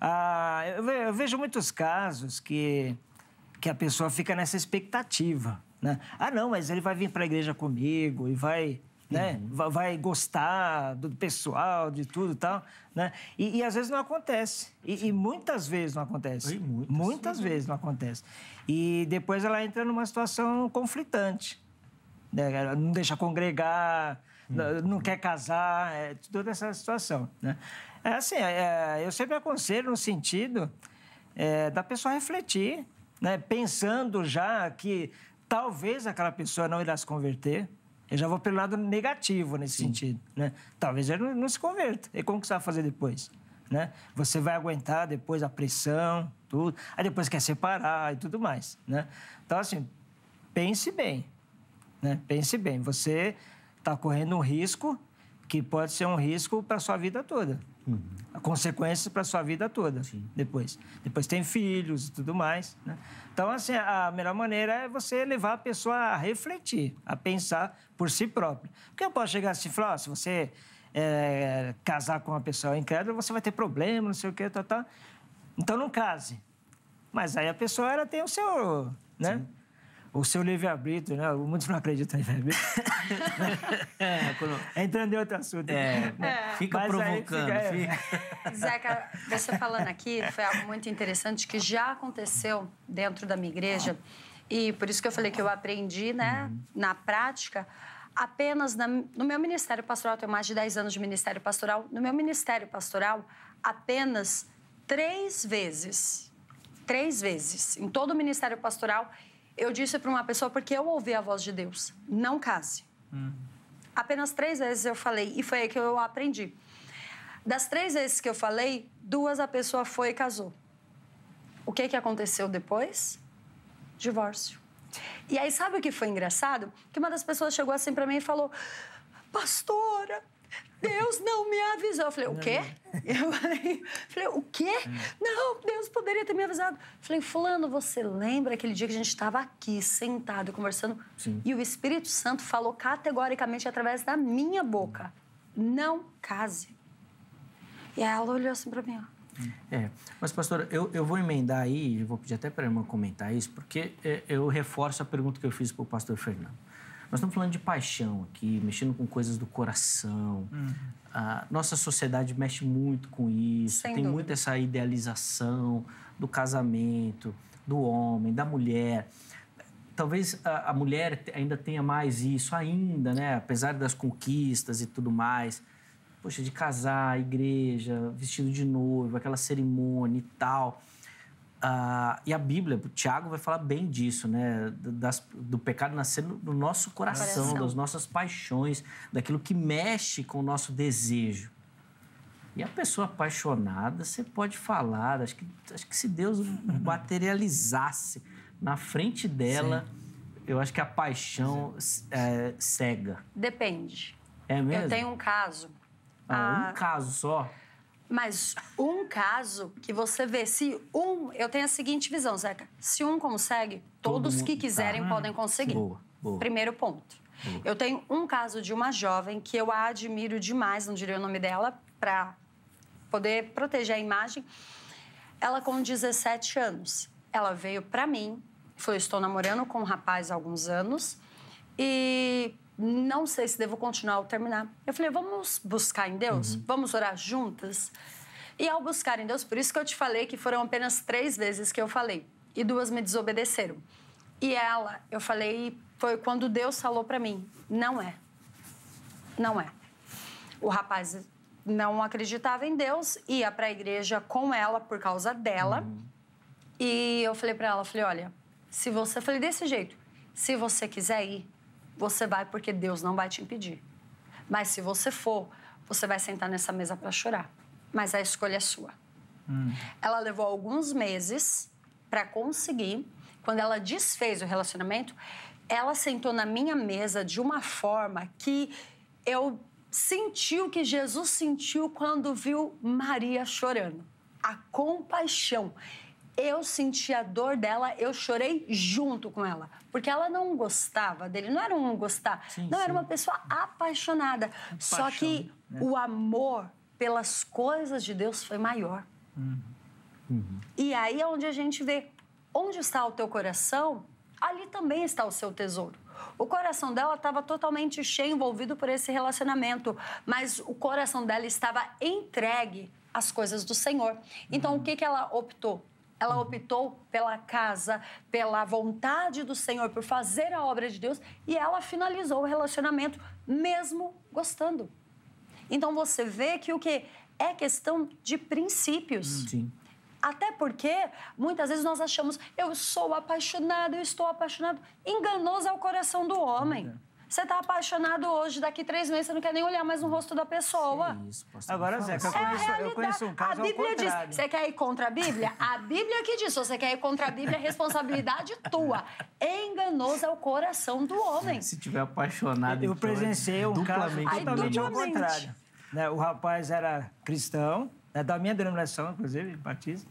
Ah, eu vejo muitos casos que que a pessoa fica nessa expectativa, né? Ah, não, mas ele vai vir para a igreja comigo e vai, né? Uhum. Vai, gostar do pessoal, de tudo e tal, né? E, e às vezes não acontece. E, e, muitas vezes não acontece. E muitas muitas uhum. vezes não acontece. E depois ela entra numa situação conflitante. Né? Não deixa congregar, uhum. não quer casar, é, toda essa situação, né? É assim, é, é eu sempre aconselho no sentido é, da pessoa refletir né, pensando já que talvez aquela pessoa não irá se converter. Eu já vou pelo lado negativo nesse Sim. sentido, né? Talvez ele não, se converta. E como que você vai fazer depois? Né? Você vai aguentar depois a pressão, tudo. Aí depois quer separar e tudo mais, né? Então, assim, pense bem, né? Pense bem. Você está correndo um risco que pode ser um risco para sua vida toda. Uhum. Consequências para sua vida toda, Sim. depois. Depois tem filhos e tudo mais. Né? Então, assim, a melhor maneira é você levar a pessoa a refletir, a pensar por si própria. Porque eu posso chegar assim e falar, oh, se você é, casar com uma pessoa incrédula, você vai ter problema, não sei o quê, tal, tal. Então, não case. Mas aí a pessoa ela tem o seu... Né? Sim o seu livre-arbítrio, né? Muitos não acreditam em livre-arbítrio. é, <laughs> quando... <laughs> Entrando em outro assunto. É, é. Fica provocando. Fica...
fica... <laughs> Zeca, você falando aqui, foi algo muito interessante que já aconteceu dentro da minha igreja. E por isso que eu falei que eu aprendi, né, uhum. na prática, apenas na, no meu ministério pastoral, eu tenho mais de 10 anos de ministério pastoral, no meu ministério pastoral, apenas três vezes, três vezes, em todo o ministério pastoral, eu disse para uma pessoa porque eu ouvi a voz de Deus: não case. Hum. Apenas três vezes eu falei, e foi aí que eu aprendi. Das três vezes que eu falei, duas a pessoa foi e casou. O que, que aconteceu depois? Divórcio. E aí, sabe o que foi engraçado? Que uma das pessoas chegou assim para mim e falou: Pastora, Deus não me avisou. Eu falei, o quê? Eu falei, o quê? Hum. Não, Deus poderia ter me avisado. Eu falei, fulano, você lembra aquele dia que a gente estava aqui, sentado, conversando, Sim. e o Espírito Santo falou categoricamente através da minha boca, não case. E aí ela olhou assim para mim, ó.
É, mas pastora, eu, eu vou emendar aí, eu vou pedir até para a irmã comentar isso, porque é, eu reforço a pergunta que eu fiz para o pastor Fernando. Nós estamos falando de paixão aqui, mexendo com coisas do coração. Uhum. nossa sociedade mexe muito com isso, Sem tem dúvida. muito essa idealização do casamento, do homem, da mulher. Talvez a, a, mulher ainda tenha mais isso, ainda, né? Apesar das conquistas e tudo mais. Poxa, de casar, igreja, vestido de noivo, aquela cerimônia e tal e a Bíblia, o Tiago vai falar bem disso, né? Das, do pecado nascer no, no nosso coração, coração, das nossas paixões, daquilo que mexe com o nosso desejo. E a pessoa apaixonada, você pode falar, acho que, acho que se Deus <laughs> materializasse na frente dela, Sim. eu acho que a paixão é, cega.
Depende. É mesmo? Eu tenho um caso.
Ah, a... Um ah, caso só?
Mas um caso que você vê, se um. Eu tenho a seguinte visão, Zeca. Se um consegue, todos Todo que tá. quiserem tá. podem conseguir. Boa, boa. Primeiro ponto. Boa. Eu tenho um caso de uma jovem que eu a admiro demais, não diria o nome dela, para poder proteger a imagem. Ela com 17 anos, ela veio para mim, foi estou namorando com um rapaz há alguns anos e não sei se devo continuar ou terminar. Eu falei, vamos buscar em Deus? Uhum. Vamos orar juntas? E ao buscar em Deus, por isso que eu te falei que foram apenas três vezes que eu falei. E duas me desobedeceram. E ela, eu falei, foi quando Deus falou para mim: não é. Não é. O rapaz não acreditava em Deus, ia para a igreja com ela por causa dela. Uhum. E eu falei para ela, falei, olha, se você, eu falei desse jeito, se você quiser ir, você vai porque Deus não vai te impedir. Mas se você for, você vai sentar nessa mesa para chorar. Mas a escolha é sua. Hum. Ela levou alguns meses para conseguir. Quando ela desfez o relacionamento, ela sentou na minha mesa de uma forma que eu senti o que Jesus sentiu quando viu Maria chorando. A compaixão eu senti a dor dela, eu chorei junto com ela. Porque ela não gostava dele, não era um gostar, sim, não sim. era uma pessoa apaixonada. Paixão, Só que né? o amor pelas coisas de Deus foi maior.
Uhum. Uhum.
E aí é onde a gente vê onde está o teu coração, ali também está o seu tesouro. O coração dela estava totalmente cheio, envolvido por esse relacionamento, mas o coração dela estava entregue às coisas do Senhor. Então, uhum. o que, que ela optou? ela uhum. optou pela casa, pela vontade do Senhor, por fazer a obra de Deus e ela finalizou o relacionamento mesmo gostando. Então você vê que o que é questão de princípios. Uhum. Sim. Até porque muitas vezes nós achamos eu sou apaixonado, eu estou apaixonado. Enganoso é o coração do homem. É. Você está apaixonado hoje, daqui três meses você não quer nem olhar mais no rosto da pessoa. isso,
pastor, Agora, Zeca, eu é conheço, é eu conheço um caso a Bíblia diz, você
quer ir contra a Bíblia? A Bíblia que diz, se você quer ir contra a Bíblia, é responsabilidade <laughs> tua. Enganoso é o coração do homem.
Se tiver apaixonado... Eu presenciei um caso totalmente ao é contrário. Né, o rapaz era cristão, né, da minha denominação, inclusive, batista,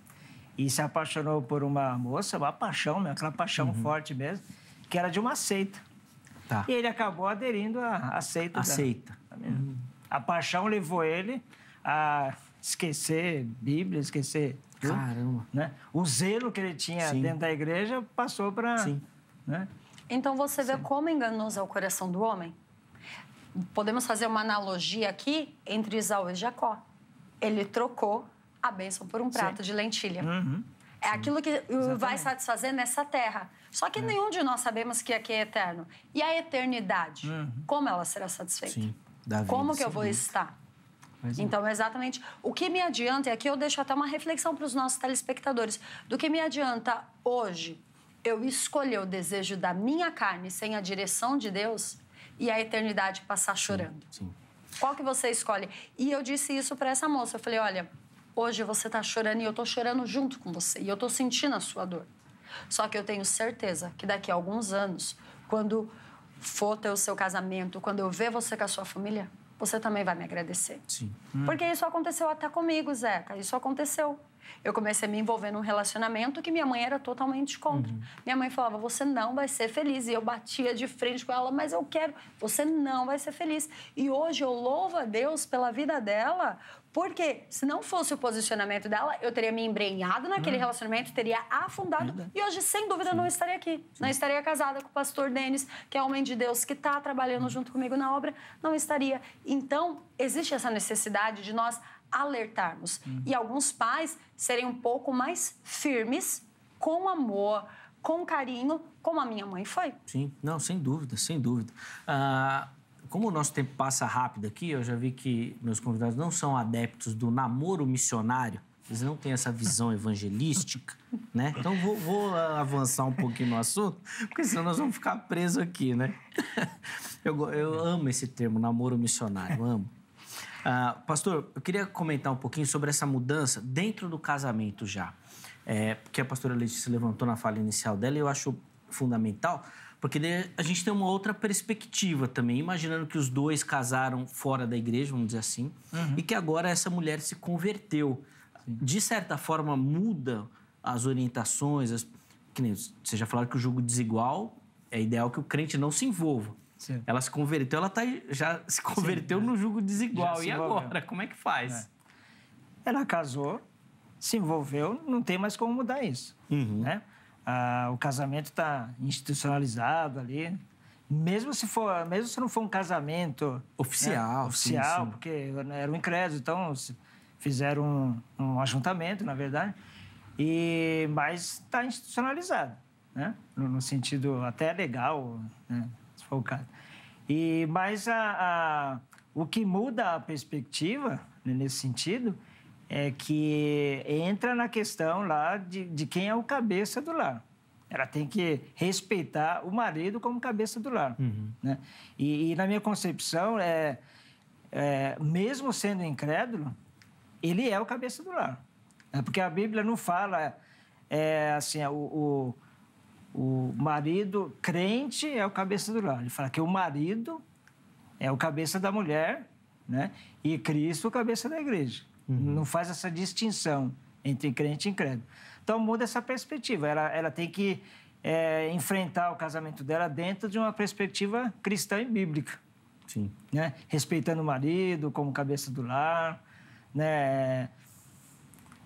e se apaixonou por uma moça, uma paixão, né, aquela paixão uhum. forte mesmo, que era de uma seita. Tá. E ele acabou aderindo à seita. À seita. Hum. A paixão levou ele a esquecer Bíblia, esquecer. Caramba. Né? O zelo que ele tinha Sim. dentro da igreja passou para. Sim. Né?
Então você vê Sim. como enganoso é o coração do homem? Podemos fazer uma analogia aqui entre Isaú e Jacó. Ele trocou a bênção por um prato Sim. de lentilha. Uhum. É aquilo que Exatamente. vai satisfazer nessa terra. Só que é. nenhum de nós sabemos que aqui é eterno. E a eternidade, uhum. como ela será satisfeita? Sim, vida, como que eu vou estar? Mas, é. então, exatamente. O que me adianta, e aqui eu deixo até uma reflexão para os nossos telespectadores, do que me adianta hoje eu escolher o desejo da minha carne sem a direção de Deus e a eternidade passar chorando? Sim. sim. Qual que você escolhe? E eu disse isso para essa moça. Eu falei, olha, hoje você está chorando e eu estou chorando junto com você. E eu estou sentindo a sua dor. Só que eu tenho certeza que daqui a alguns anos, quando for ter o seu casamento, quando eu ver você com a sua família, você também vai me agradecer.
Sim. Hum. Porque
isso aconteceu até comigo, Zeca. Isso aconteceu. Eu comecei a me envolver num relacionamento que minha mãe era totalmente contra. Uhum. Minha mãe falava: você não vai ser feliz. E eu batia de frente com ela, mas eu quero, você não vai ser feliz. E hoje eu louvo a Deus pela vida dela, porque se não fosse o posicionamento dela, eu teria me embrenhado naquele hum. relacionamento, teria afundado. Uhum. E hoje, sem dúvida, Sim. não estaria aqui. Sim. Não estaria casada com o pastor Denis, que é homem de Deus, que está trabalhando uhum. junto comigo na obra. Não estaria. Então, existe essa necessidade de nós alertarmos. Uhum. E alguns pais serem um pouco mais firmes, com amor, com carinho, como a minha mãe foi.
Sim, não, sem dúvida, sem dúvida. Ah, como o nosso tempo passa rápido aqui, eu já vi que meus convidados não são adeptos do namoro missionário. Eles não têm essa visão evangelística, <laughs> né? Então vou, vou avançar um pouquinho no assunto, porque senão nós vamos ficar presos aqui, né? <laughs> Eu, eu amo esse termo, namoro missionário, amo. Uh, pastor, eu queria comentar um pouquinho sobre essa mudança dentro do casamento já. É, porque a pastora Letícia levantou na fala inicial dela e eu acho fundamental porque a gente tem uma outra perspectiva também, imaginando que os dois casaram fora da igreja, vamos dizer assim, uhum. e que agora essa mulher se converteu. Sim. De certa forma, muda as orientações. As... Que nem, você já falaram que o jogo desigual é ideal que o crente não se envolva. Sim. Ela se converteu, ela tá, já se converteu Sim, né? no jugo desigual. E agora? Como é que
faz? É. Ela casou, se envolveu, não tem mais como mudar isso. Uhum. Né? ah, o casamento está institucionalizado ali. Mesmo se for, mesmo se não for um casamento oficial, né? oficial, sim, sim. porque era um incrédulo, então fizeram um, um ajuntamento, na verdade. E mas está institucionalizado, né? No, no, sentido até legal, né? se for o caso. E mas a, a, o que muda a perspectiva né, nesse sentido é que entra na questão lá de, de quem é o cabeça do lar. Ela tem que respeitar o marido como cabeça do lar. Uhum. Né? E, e, na minha concepção, é, é, mesmo sendo incrédulo, ele é o cabeça do lar. É porque a Bíblia não fala é, assim, o, o, o marido crente é o cabeça do lar. Ele fala que o marido é o cabeça da mulher né? e Cristo o cabeça da igreja. Uhum. Não faz essa distinção entre crente e incrédulo. Então muda essa perspectiva. Ela, ela tem que é, enfrentar o casamento dela dentro de uma perspectiva cristã e bíblica. Sim. Né? Respeitando o marido como cabeça do lar, né?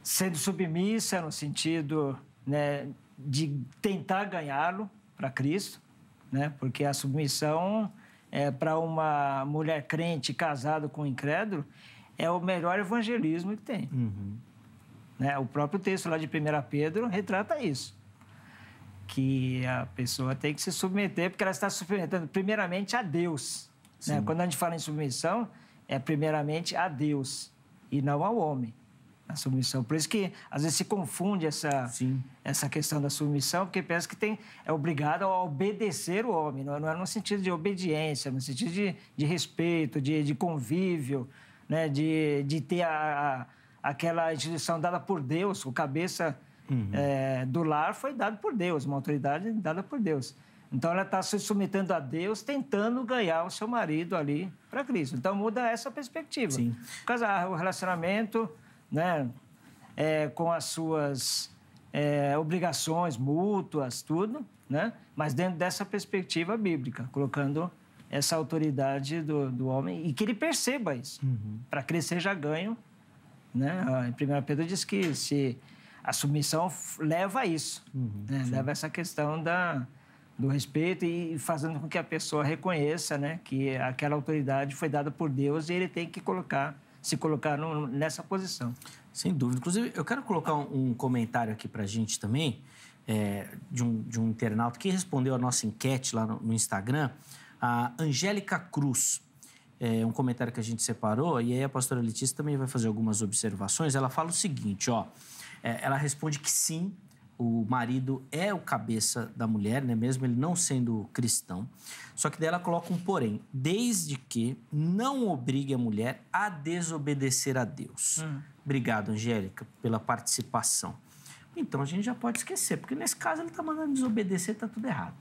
sendo submissa no sentido né, de tentar ganhá-lo para Cristo, né? porque a submissão é, para uma mulher crente casada com um incrédulo é o melhor evangelismo que tem. Uhum. Né? O próprio texto lá de 1 Pedro retrata isso. Que a pessoa tem que se submeter, porque ela está submetendo primeiramente a Deus. Né? Quando a gente fala em submissão, é primeiramente a Deus e não ao homem. A submissão. Por isso que às vezes se confunde essa, Sim. essa questão da submissão, porque pensa que tem, é obrigado a obedecer o homem. Não é, não é no sentido de obediência, é no sentido de, de respeito, de, de convívio, né, de, de ter a, a, aquela instituição dada por Deus, o cabeça uhum. é, do lar foi dado por Deus, uma autoridade dada por Deus. Então ela está se submetendo a Deus, tentando ganhar o seu marido ali para Cristo. Então muda essa perspectiva. Sim. Casar, o relacionamento, né, é, com as suas é, obrigações mútuas, tudo, né, mas dentro dessa perspectiva bíblica, colocando essa autoridade do, do homem e que ele perceba isso. Uhum. Para crescer já ganho. Né? Em 1 Pedro diz que se a submissão leva a isso, uhum, né? leva a essa questão da, do respeito e fazendo com que a pessoa reconheça né? que aquela autoridade foi dada por Deus e ele tem que colocar se colocar no, nessa posição.
Sem dúvida. Inclusive, eu quero colocar um, um comentário aqui para a gente também, é, de, um, de um internauta que respondeu a nossa enquete lá no, no Instagram. A Angélica Cruz, é, um comentário que a gente separou, e aí a pastora Letícia também vai fazer algumas observações. Ela fala o seguinte: ó, é, ela responde que sim, o marido é o cabeça da mulher, né? mesmo ele não sendo cristão. Só que daí ela coloca um porém, desde que não obrigue a mulher a desobedecer a Deus. Hum. Obrigado, Angélica, pela participação. Então a gente já pode esquecer, porque nesse caso ele está mandando desobedecer, está tudo errado.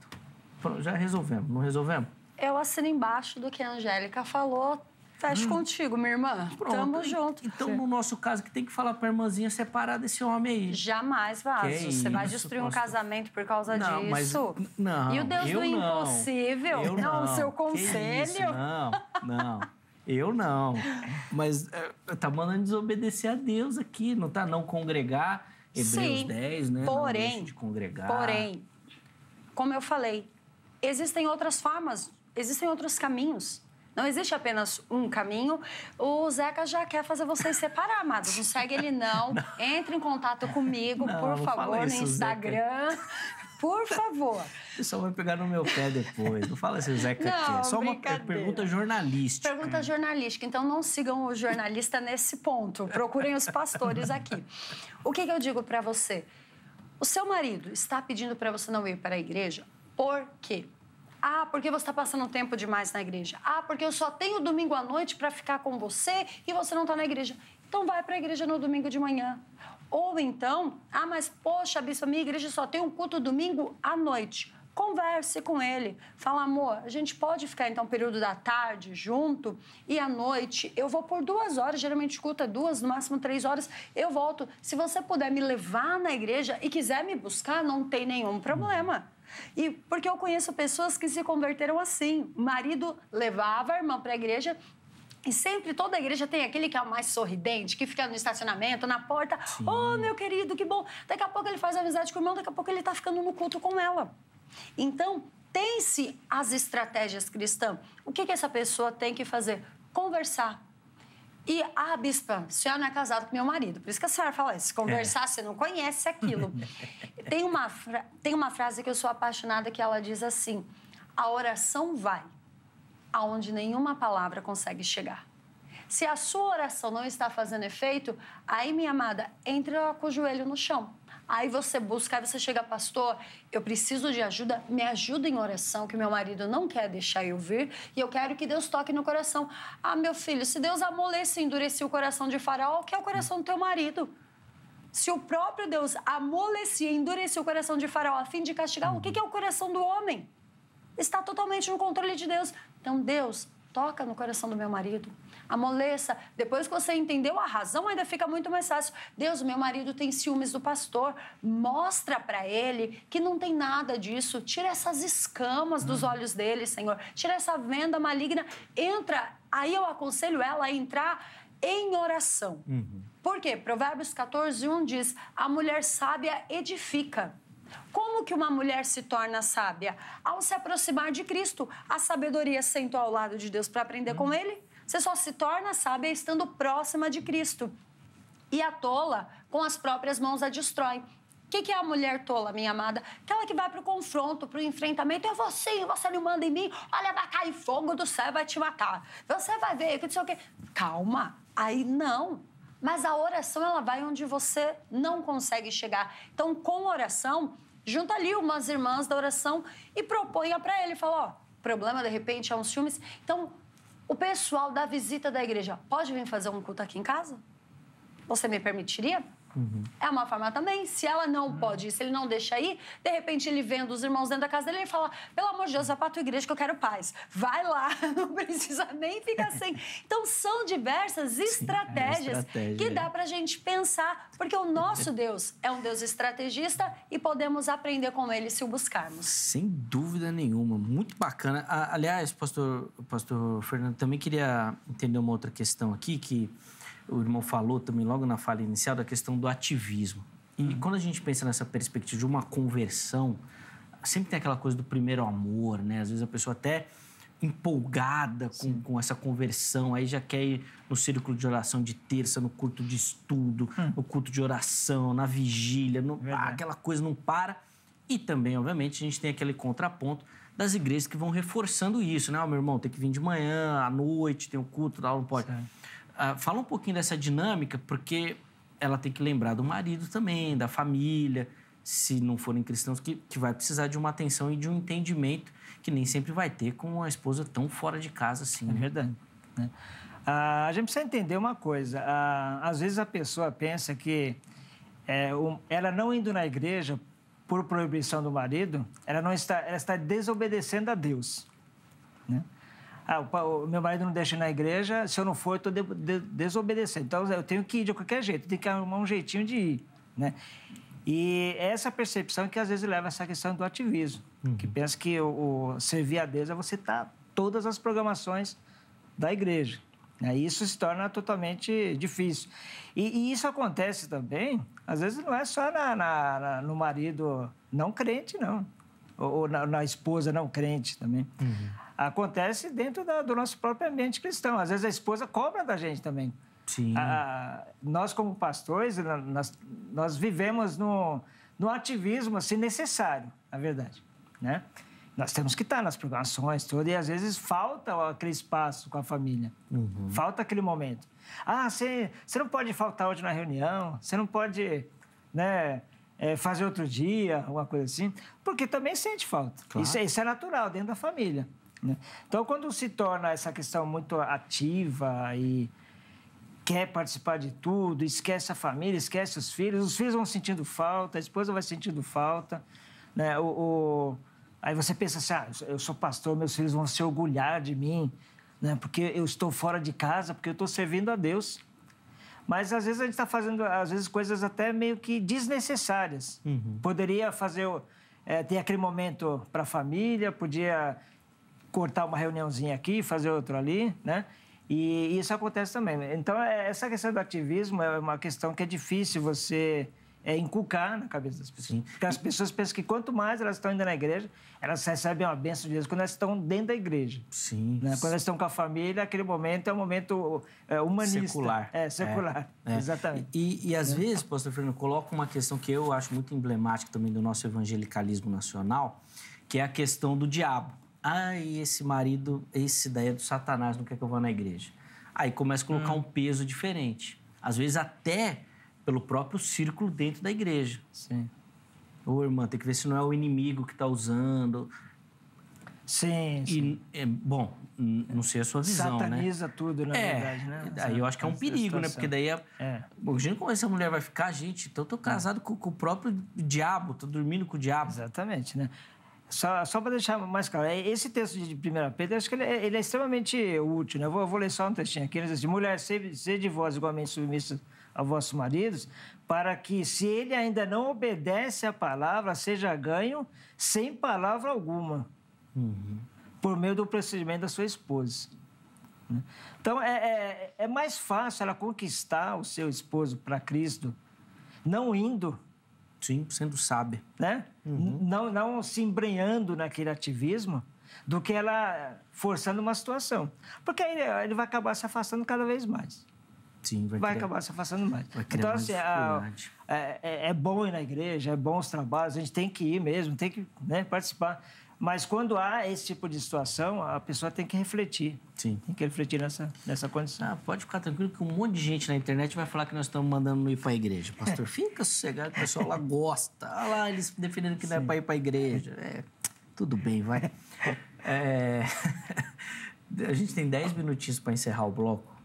Pronto, já resolvemos, não resolvemos?
eu assino embaixo do que a Angélica falou. Fecho hum. contigo, minha irmã. Pronto. Tamo junto. Então, no
nosso caso, que tem que falar pra irmãzinha separar desse homem aí. Jamais, Vaso. Você é vai destruir um casamento
por causa não, disso.
Mas, não. E o Deus do não. impossível?
Eu não, o seu
conselho. Isso, não, não. Eu não. Mas eh, tá mandando desobedecer a Deus aqui, não tá? Não congregar. Hebreus Sim, 10, né? Porém, não de congregar. Porém,
como eu falei, existem outras formas existem outros caminhos. Não existe apenas um caminho. O Zeca já quer fazer vocês <laughs> separar, amados. Não segue ele, não. não. Entre em contato comigo, não, por favor, isso, no Instagram. Zeca. Por favor.
O pessoal vai pegar no meu pé depois. Não fala assim, Zeca não, só uma pergunta jornalística.
Pergunta jornalística. Então não sigam o jornalista nesse ponto. Procurem os pastores aqui. O que, que eu digo para você? O seu marido está pedindo para você não ir para a igreja? Por quê? Ah, porque você está passando tempo demais na igreja. Ah, porque eu só tenho domingo à noite para ficar com você e você não está na igreja. Então vai para a igreja no domingo de manhã. Ou então, ah, mas poxa, bispo, minha igreja só tem um culto domingo à noite. Converse com ele. Fala, amor, a gente pode ficar então período da tarde junto e à noite eu vou por duas horas, geralmente culto é duas, no máximo três horas, eu volto. Se você puder me levar na igreja e quiser me buscar, não tem nenhum problema e porque eu conheço pessoas que se converteram assim. O marido levava a irmã para a igreja e sempre toda igreja tem aquele que é o mais sorridente, que fica no estacionamento, na porta. Sim. Oh, meu querido, que bom. Daqui a pouco ele faz amizade com o irmão, daqui a pouco ele está ficando no culto com ela. Então, tem-se as estratégias cristãs. O que, que essa pessoa tem que fazer? Conversar, e, a ah, bispa, a senhora não é casada com meu marido. Por isso que a senhora fala isso. Conversar, é. você não conhece aquilo. <laughs> tem, uma tem uma frase que eu sou apaixonada que ela diz assim: a oração vai aonde nenhuma palavra consegue chegar. Se a sua oração não está fazendo efeito, aí, minha amada, entra com o joelho no chão Aí você busca, aí você chega, pastor, eu preciso de ajuda, me ajuda em oração, que meu marido não quer deixar eu vir e eu quero que Deus toque no coração. Ah, meu filho, se Deus amolece e endurecer o coração de Faraó, que é o coração do teu marido? Se o próprio Deus amolecia e endurecer o coração de Faraó a fim de castigar, o que é o coração do homem? Está totalmente no controle de Deus. Então, Deus, toca no coração do meu marido, amoleça. Depois que você entendeu a razão, ainda fica muito mais fácil. Deus, meu marido tem ciúmes do pastor. Mostra para ele que não tem nada disso. Tira essas escamas dos hum. olhos dele, Senhor. Tira essa venda maligna. Entra. Aí eu aconselho ela a entrar em oração. Uhum. Por quê? Provérbios 14, 1 diz: a mulher sábia edifica. Como que uma mulher se torna sábia? Ao se aproximar de Cristo, a sabedoria sentou ao lado de Deus para aprender uhum. com hum. Ele. Você só se torna sábia estando próxima de Cristo. E a tola, com as próprias mãos, a destrói. O que, que, é a mulher tola, minha amada? Aquela que vai para o confronto, para o enfrentamento. É você, você não manda em mim. Olha, vai cair fogo do céu vai te matar. Você vai ver, que não sei o quê. Calma, aí não. Mas a oração, ela vai onde você não consegue chegar. Então, com oração, junta ali umas irmãs da oração e proponha para ele. Fala, ó, oh, problema, de repente, é uns filmes. Então, o pessoal da visita da igreja pode vir fazer um culto aqui em casa? Você me permitiria? Uhum. É uma forma também. Se ela não uhum. pode ir, se ele não deixa ir, de repente ele vendo os irmãos dentro da casa dele, ele fala: pelo amor de Deus, vai tua igreja que eu quero paz. Vai lá, <laughs> não precisa nem ficar sem. então são diversas Sim, é estratégias é
estratégia, que dá pra
gente pensar, porque o nosso Deus é um Deus estrategista e podemos aprender com ele se o buscarmos.
Sem dúvida nenhuma, muito bacana. Aliás, pastor, pastor Fernando, também queria entender uma outra questão aqui que o irmão falou também logo na fala inicial da questão do ativismo. E uhum. quando a gente pensa nessa perspectiva de uma conversão, sempre tem aquela coisa do primeiro amor, né? Às vezes a pessoa até empolgada com, com, essa conversão, aí já quer ir no círculo de oração de terça, no culto de estudo, hum. no culto de oração, na vigília, no, ah, aquela coisa não para. E também, obviamente, a gente tem aquele contraponto das igrejas que vão reforçando isso, né? Oh, meu irmão, tem que vir de manhã, à noite, tem o um culto, tal, não pode. Certo. Ah, fala um pouquinho dessa dinâmica, porque ela tem que lembrar do marido também, da família, se não forem cristãos, que, que vai precisar de uma atenção e de um entendimento que nem sempre vai ter com uma esposa
tão fora de casa assim. É né? verdade. Né? Ah, a gente precisa entender uma coisa. Ah, às vezes a pessoa pensa que é, um, ela não indo na igreja por proibição do marido, ela não está, ela está desobedecendo a Deus. Né? Ah, o, o meu marido não deixa ir na igreja, se eu não for, eu estou de, de, desobedecendo. Então, eu tenho que ir de qualquer jeito, tenho que arrumar um jeitinho de ir, né? E é essa percepção que às vezes leva a essa questão do ativismo, uhum. que pensa que o, o, servir a Deus é você estar tá todas as programações da igreja. Né? Isso se torna totalmente difícil. E, e, isso acontece também, às vezes não é só na, na, na, no marido não crente, não ou, ou na, na, esposa não crente também. Uhum. Acontece dentro da, do nosso próprio ambiente cristão. Às vezes a esposa cobra da gente também. Sim. Ah, nós, como pastores, nós, nós vivemos no, no ativismo, assim, necessário, na verdade, né? Nós temos que estar nas programações todas e às vezes falta aquele espaço com a família, uhum. falta aquele momento. Ah, você, você não pode faltar hoje na reunião, você não pode, né? é, fazer outro dia, alguma coisa assim, porque também sente falta. Claro. Isso, é, isso é natural dentro da família. Né? Então, quando se torna essa questão muito ativa e quer participar de tudo, esquece a família, esquece os filhos, os filhos vão sentindo falta, a esposa vai sentindo falta, né? o, o... aí você pensa assim, ah, eu sou pastor, meus filhos vão se orgulhar de mim, né? porque eu estou fora de casa, porque eu estou servindo a Deus. Mas às vezes a gente está fazendo, às vezes, coisas até meio que desnecessárias. Uhum. Poderia fazer, é, ter aquele momento para a família, podia cortar uma reuniãozinha aqui, fazer outro ali, né? E, isso acontece também. Então, é, essa questão do ativismo é uma questão que é difícil você é, inculcar na cabeça das pessoas. Sim. Porque as pessoas pensam que quanto mais elas estão indo na igreja, elas recebem uma bênção de Deus quando elas estão dentro da igreja. Sim. Né? Quando elas estão com a família, aquele momento é um momento é, humanista. Secular. É, secular. É. é. Exatamente.
E, e, e às vezes, pastor Fernando, coloca uma questão que eu acho muito emblemática também do nosso evangelicalismo nacional, que é a questão do diabo. Ai, esse marido, esse daí é do satanás, não quer é que eu vá na igreja. Aí começa a colocar hum. um peso diferente. Às vezes até pelo próprio círculo dentro da igreja. Sim. Ô, oh, irmã, tem que ver se não é o inimigo que está usando. Sim, sim. E, é, bom, não sei a sua visão, né? Sataniza
né? tudo, na é, verdade, né? Aí eu acho que é um perigo, né? Porque daí... É, é. Imagina como essa mulher vai ficar, gente, então eu tô é. casado é. com, com, o próprio diabo, tô dormindo com o diabo. Exatamente, né? Só, só para deixar mais claro, é, esse texto de 1 Pedro, acho que ele é, ele é extremamente útil, né? Eu vou, eu vou ler só um textinho aqui. Ele diz assim, mulher, sede vós igualmente submissa a vossos maridos, para que, se ele ainda não obedece à palavra, seja ganho sem palavra alguma, uhum. por meio do procedimento da sua esposa. Né? Então, é, é, é mais fácil ela conquistar o seu esposo para Cristo, não indo. Sim, sendo sábia. Né? Uhum. Não, não se embrenhando naquele ativismo, do que ela forçando uma situação. Porque aí ele vai acabar se afastando cada vez mais. Sim, vai, vai acabar se afastando mais. então, assim, a, é, é, é, bom ir na igreja, é bom os trabalhos, a gente tem que ir mesmo, tem que né, participar. Mas quando há esse tipo de situação, a pessoa tem que refletir. Sim. Tem que refletir nessa, nessa condição. Ah, pode ficar tranquilo que um monte de gente na internet vai
falar que nós estamos mandando não ir para a igreja. Pastor, <laughs> fica sossegado, o pessoal lá gosta. Olha lá eles defendendo que Sim. não é para ir para a igreja. É, tudo bem, vai. <laughs> É, <laughs> a gente tem 10 minutinhos para encerrar o bloco.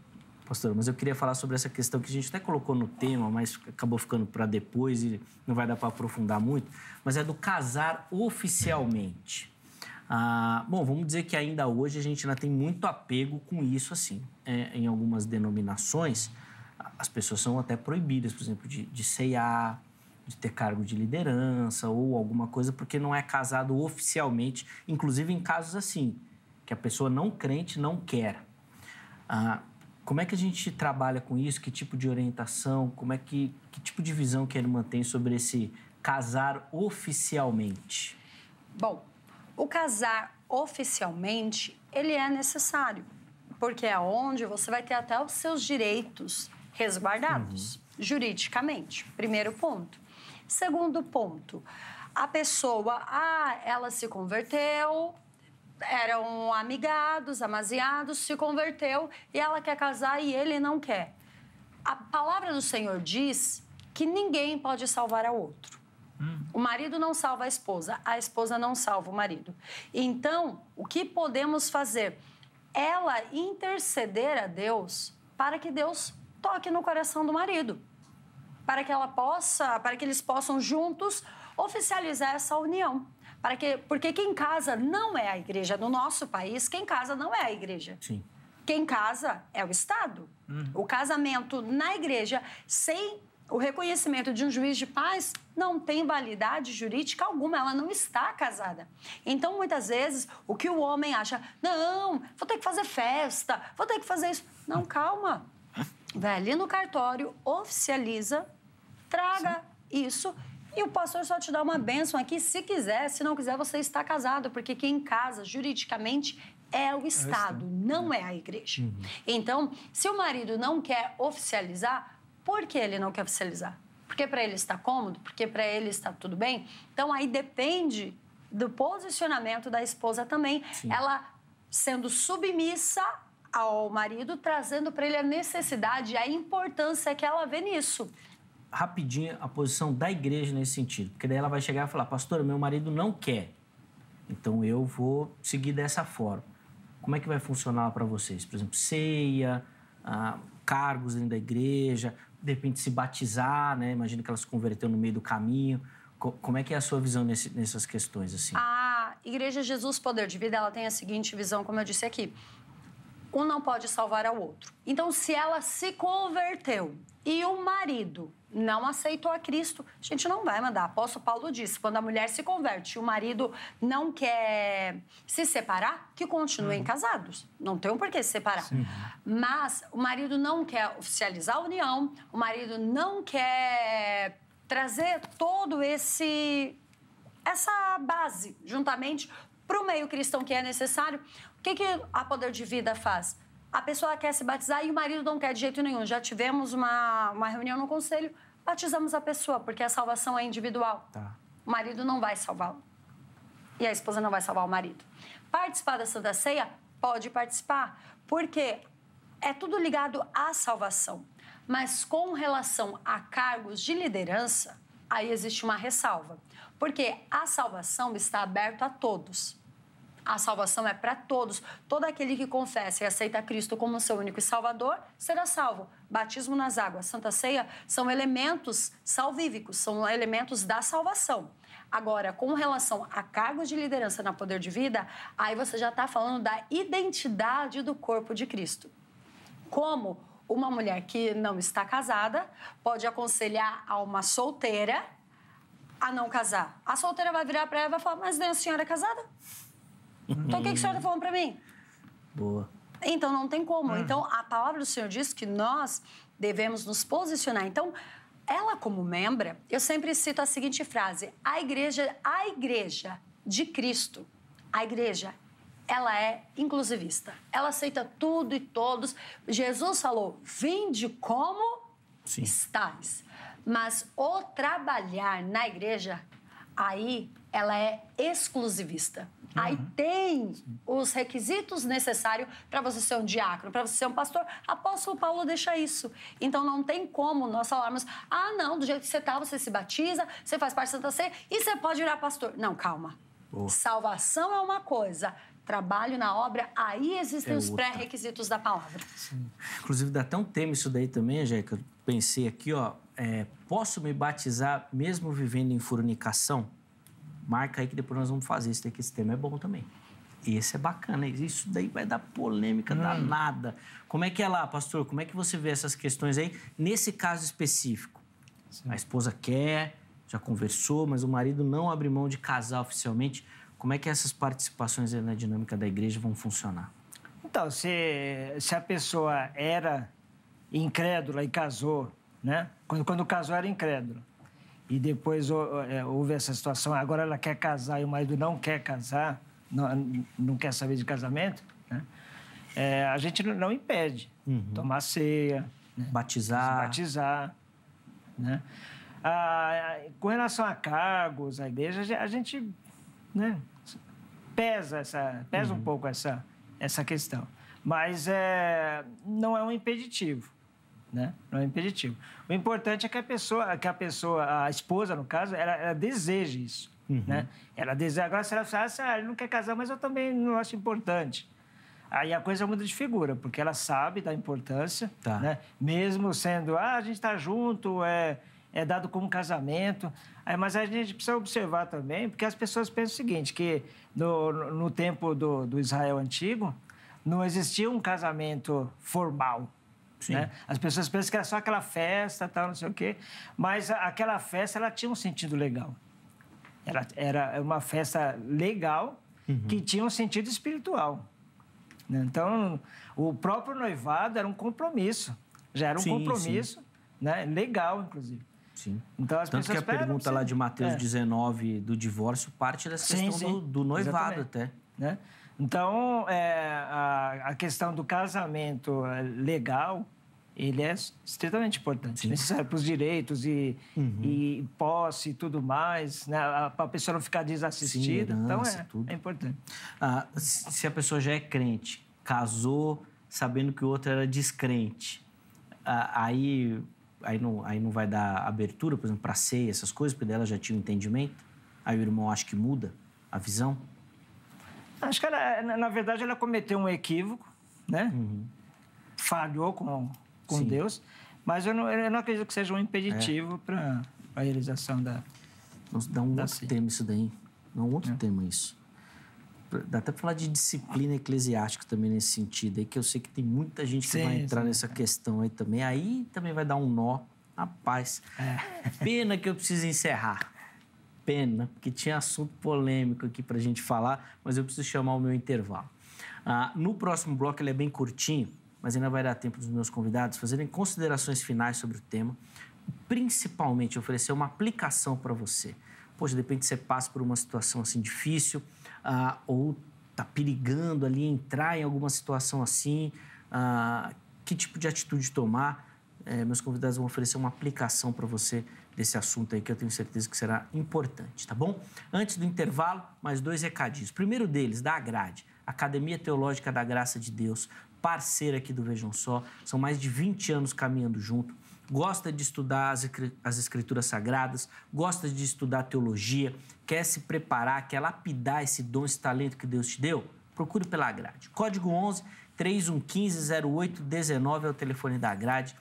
Pastor, mas eu queria falar sobre essa questão que a gente até colocou no tema, mas acabou ficando para depois e não vai dar para aprofundar muito, mas é do casar oficialmente. Ah, bom, vamos dizer que ainda hoje a gente ainda tem muito apego com isso, assim. É, em algumas denominações, as pessoas são até proibidas, por exemplo, de, de ceiar, de ter cargo de liderança ou alguma coisa, porque não é casado oficialmente, inclusive em casos assim, que a pessoa não crente não quer. Ah, como é que a gente trabalha com isso? Que tipo de orientação? Como é que, que tipo de visão que ele mantém sobre esse casar oficialmente? Bom,
o casar oficialmente, ele é necessário, porque é onde você vai ter até os seus direitos resguardados uhum. juridicamente. Primeiro ponto. Segundo ponto, a pessoa, ah, ela se converteu, eram amigados, amaziados, se converteu e ela quer casar e ele não quer. A palavra do Senhor diz que ninguém pode salvar a outro. Hum. O marido não salva a esposa, a esposa não salva o marido. Então, o que podemos fazer? Ela interceder a Deus para que Deus toque no coração do marido, para que ela possa, para que eles possam juntos oficializar essa união para que, porque quem casa não é a igreja. No nosso país, quem casa não é a igreja. Sim. Quem casa é o Estado. Uhum. O casamento na igreja, sem o reconhecimento de um juiz de paz, não tem validade jurídica alguma, ela não está casada. Então, muitas vezes, o que o homem acha, não, vou ter que fazer festa, vou ter que fazer isso. Não, hum. calma. Vai ali no cartório, oficializa, traga Sim. isso e o pastor só te dá uma bênção aqui, se quiser, se não quiser, você está casado, porque quem casa juridicamente é o Estado, é o estado. não uhum. é a igreja. Uhum. Então, se o marido não quer oficializar, por que ele não quer oficializar? Porque para ele está cômodo? Porque para ele está tudo bem? Então, aí depende do posicionamento da esposa também. Sim. Ela sendo submissa ao marido, trazendo para ele a necessidade e a importância que ela vê nisso
rapidinho a posição da igreja nesse sentido, porque daí ela vai chegar e falar: Pastor, meu marido não quer, então eu vou seguir dessa forma. Como é que vai funcionar para vocês? Por exemplo, ceia, ah, cargos dentro da igreja, de repente se batizar, né? Imagina que ela se converteu no meio do caminho. Como é que é a sua visão nesse, nessas questões assim?
A Igreja Jesus Poder de Vida ela tem a seguinte visão, como eu disse aqui um não pode salvar ao outro. Então, se ela se converteu e o marido não aceitou a Cristo, a gente não vai mandar. Apóstolo Paulo disse: quando a mulher se converte e o marido não quer se separar, que continuem uhum. casados. Não tem um porquê se separar. Sim. Mas o marido não quer oficializar a união, o marido não quer trazer todo esse essa base juntamente para o meio cristão que é necessário, que, que a Poder de Vida faz? A pessoa quer se batizar e o marido não quer de jeito nenhum. Já tivemos uma, uma reunião no conselho, batizamos a pessoa, porque a salvação é individual. Tá. O marido não vai salvá-lo. E a esposa não vai salvar o marido. Participar da Santa Ceia? Pode participar, porque é tudo ligado à salvação. Mas com relação a cargos de liderança, aí existe uma ressalva. Porque a salvação está aberta a todos. A salvação é para todos. Todo aquele que confessa e aceita Cristo como seu único Salvador será salvo. Batismo nas águas, Santa Ceia são elementos salvívicos, são elementos da salvação. Agora, com relação a cargos de liderança na Poder de Vida, aí você já está falando da identidade do corpo de Cristo. Como uma mulher que não está casada pode aconselhar a uma solteira a não casar. A solteira vai virar para ela e vai falar: Mas a senhora é casada?
Então o que, que o senhor
está falando para mim? Boa. Então não tem como. Ah. Então a palavra do Senhor diz que nós devemos nos posicionar. Então, ela como membra, eu sempre cito a seguinte frase: a igreja, a igreja de Cristo, a igreja ela é inclusivista. Ela aceita tudo e todos. Jesus falou: "Vinde como Sim. estais". Mas o trabalhar na igreja aí ela é exclusivista. Uhum. Aí tem os requisitos necessários para você ser um diácono, para você ser um pastor. Apóstolo Paulo deixa isso. Então não tem como nós falarmos: ah, não, do jeito que você está, você se batiza, você faz parte da Santa Sé e você pode virar pastor. Não, calma. Oh. Salvação é uma coisa, trabalho na obra, aí existem é os pré-requisitos da palavra.
Sim. Inclusive, dá até um tema isso daí também, Angélica. Pensei aqui, ó, é, posso me batizar mesmo vivendo em fornicação? marca aí que depois nós vamos fazer isso daqui, esse tema é bom também. Esse é bacana, isso daí vai dar polêmica hum. danada. Como é que é lá, pastor? Como é que você vê essas questões aí nesse caso específico? Sim. A esposa quer, já conversou, mas o marido não abre mão de casar oficialmente. Como é que essas participações na dinâmica da igreja vão funcionar?
Então, se, se a pessoa era incrédula e casou, né? Quando, quando casou era incrédula e depois é, houve essa situação. Agora ela quer casar e o marido não quer casar, não, não quer saber de casamento. Né? É, a gente não, impede. Uhum. Tomar ceia, né? batizar. Se batizar. Né? Ah, com relação a cargos, a igreja, a gente né, pesa, essa, pesa uhum. um pouco essa, essa questão. Mas é, não é um impeditivo né? Não é impeditivo. O importante é que a pessoa, que a pessoa, a esposa no caso, ela, ela deseje isso, uhum. né? Ela deseja. Agora se ela fala assim, ah, ele não quer casar, mas eu também não acho importante. Aí a coisa muda de figura, porque ela sabe da importância, tá. né? Mesmo sendo, ah, a gente está junto, é, é dado como casamento. Aí, mas a gente precisa observar também, porque as pessoas pensam o seguinte, que no, no tempo do, do Israel antigo, não existia um casamento formal, né? As pessoas pensam que era só aquela festa, tal, não sei o quê, mas aquela festa ela tinha um sentido legal. era era uma festa legal uhum. que tinha um sentido espiritual. Né? Então, o próprio noivado era um compromisso, já era um sim, compromisso, sim. né? Legal, inclusive. Sim. Então, as Tanto que a pergunta lá de Mateus é.
19 do divórcio parte dessa sim, questão do, do, noivado Exatamente. até.
Né? Então, é, a, a, questão do casamento é, legal, ele é estritamente importante, Sim. necessário para os direitos e, uhum. e posse e tudo mais, né? para a pessoa não ficar desassistida. Sim, então é,
é importante. Ah, se a pessoa já é crente, casou sabendo que o outro era descrente, ah, aí, aí, não, aí não vai dar abertura, por exemplo, para ceia, essas coisas, porque dela já tinha um entendimento? Aí o irmão acha que muda a visão?
Acho que, ela, na verdade, ela cometeu um equívoco, né? Uhum. Falhou com com Sim. Deus. Mas eu não, eu não acredito que seja um impeditivo é. para a realização da. Nossa, dá um da outro tema isso daí.
Dá um outro é. tema isso. Dá até para falar de disciplina eclesiástica também nesse sentido aí, que eu sei que tem muita gente que sim, vai entrar sim, nessa é. questão aí também. Aí também vai dar um nó. Rapaz, é. pena que eu preciso encerrar. Pena, porque tinha assunto polêmico aqui a gente falar, mas eu preciso chamar o meu intervalo. Ah, no próximo bloco, ele é bem curtinho mas ainda vai dar tempo dos meus convidados fazerem considerações finais sobre o tema, principalmente oferecer uma aplicação para você. Poxa, de repente você passa por uma situação assim difícil, ah, ou está perigando ali entrar em alguma situação assim, ah, que tipo de atitude tomar? É, meus convidados vão oferecer uma aplicação para você desse assunto aí que eu tenho certeza que será importante, tá bom? Antes do intervalo, mais dois recadinhos. Primeiro deles, da Agrade, Academia Teológica da Graça de Deus parceira aqui do Vejam Só, são mais de 20 anos caminhando junto. Gosta de estudar as escrituras sagradas, gosta de estudar teologia, quer se preparar, quer lapidar esse dom, esse talento que Deus te deu? Procure pela grade. Código 11 3115 0819 é o telefone da grade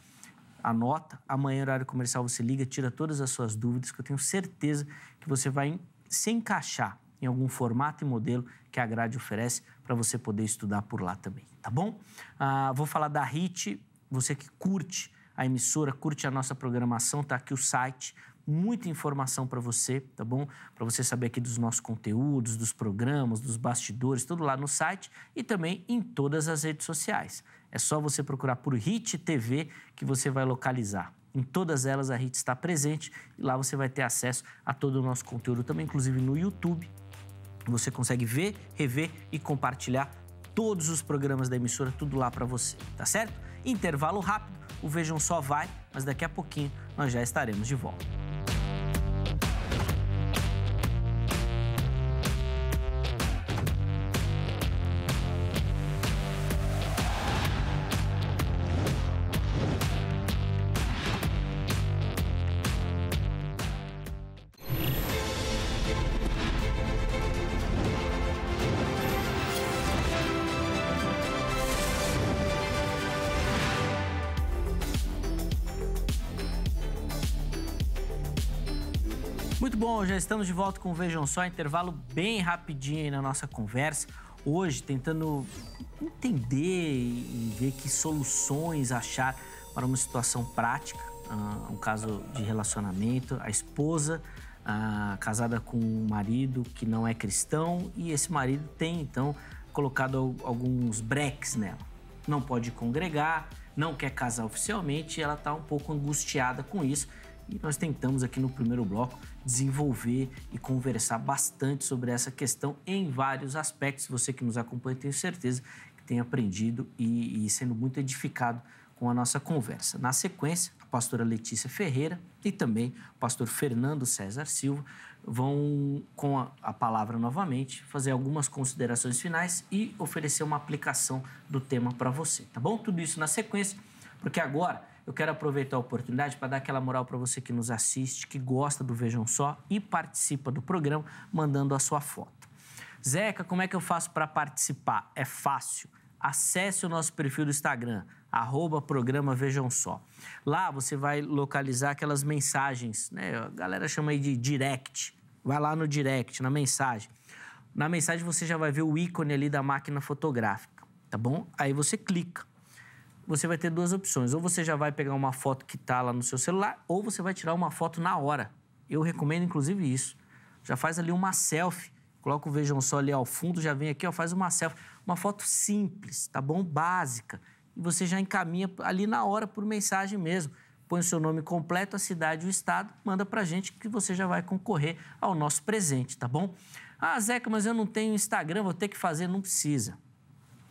anota. Amanhã, horário comercial, você liga, tira todas as suas dúvidas, que eu tenho certeza que você vai se encaixar em algum formato e modelo que a grade oferece para você poder estudar por lá também, tá bom? Ah, vou falar da HIT, você que curte a emissora, curte a nossa programação, tá aqui o site, muita informação para você, tá bom? Para você saber aqui dos nossos conteúdos, dos programas, dos bastidores, tudo lá no site e também em todas as redes sociais. É só você procurar por HIT TV que você vai localizar. Em todas elas a HIT está presente e lá você vai ter acesso a todo o nosso conteúdo também, inclusive no YouTube você consegue ver, rever e compartilhar todos os programas da emissora, tudo lá para você, tá certo? Intervalo rápido, o Vejam Só vai, mas daqui a pouquinho nós já estaremos de volta. já estamos de volta com Vejam Só, intervalo bem rapidinho aí na nossa conversa. Hoje, tentando entender e ver que soluções achar para uma situação prática, uh, um caso de relacionamento, a esposa uh, casada com um marido que não é cristão e esse marido tem, então, colocado alguns breques nela. Não pode congregar, não quer casar oficialmente e ela está um pouco angustiada com isso. E nós tentamos aqui no primeiro bloco desenvolver e conversar bastante sobre essa questão em vários aspectos. Você que nos acompanha, tenho certeza que tem aprendido e, e sendo muito edificado com a nossa conversa. Na sequência, a pastora Letícia Ferreira e também o pastor Fernando César Silva vão, com a, a, palavra novamente, fazer algumas considerações finais e oferecer uma aplicação do tema para você, tá bom? Tudo isso na sequência, porque agora eu quero aproveitar a oportunidade para dar aquela moral para você que nos assiste, que gosta do Vejam Só e participa do programa, mandando a sua foto. Zeca, como é que eu faço para participar? É fácil. Acesse o nosso perfil do Instagram, arroba programa Vejam Só. Lá você vai localizar aquelas mensagens, né? A galera chama aí de direct. Vai lá no direct, na mensagem. Na mensagem você já vai ver o ícone ali da máquina fotográfica, tá bom? Aí você clica você vai ter duas opções. Ou você já vai pegar uma foto que está lá no seu celular, ou você vai tirar uma foto na hora. Eu recomendo, inclusive, isso. Já faz ali uma selfie. Coloca o Vejam Só ali ao fundo, já vem aqui, ó, faz uma selfie. Uma foto simples, tá bom? Básica. E você já encaminha ali na hora por mensagem mesmo. Põe o seu nome completo, a cidade e o estado, manda pra gente que você já vai concorrer ao nosso presente, tá bom? Ah, Zeca, mas eu não tenho Instagram, vou ter que fazer. Não precisa.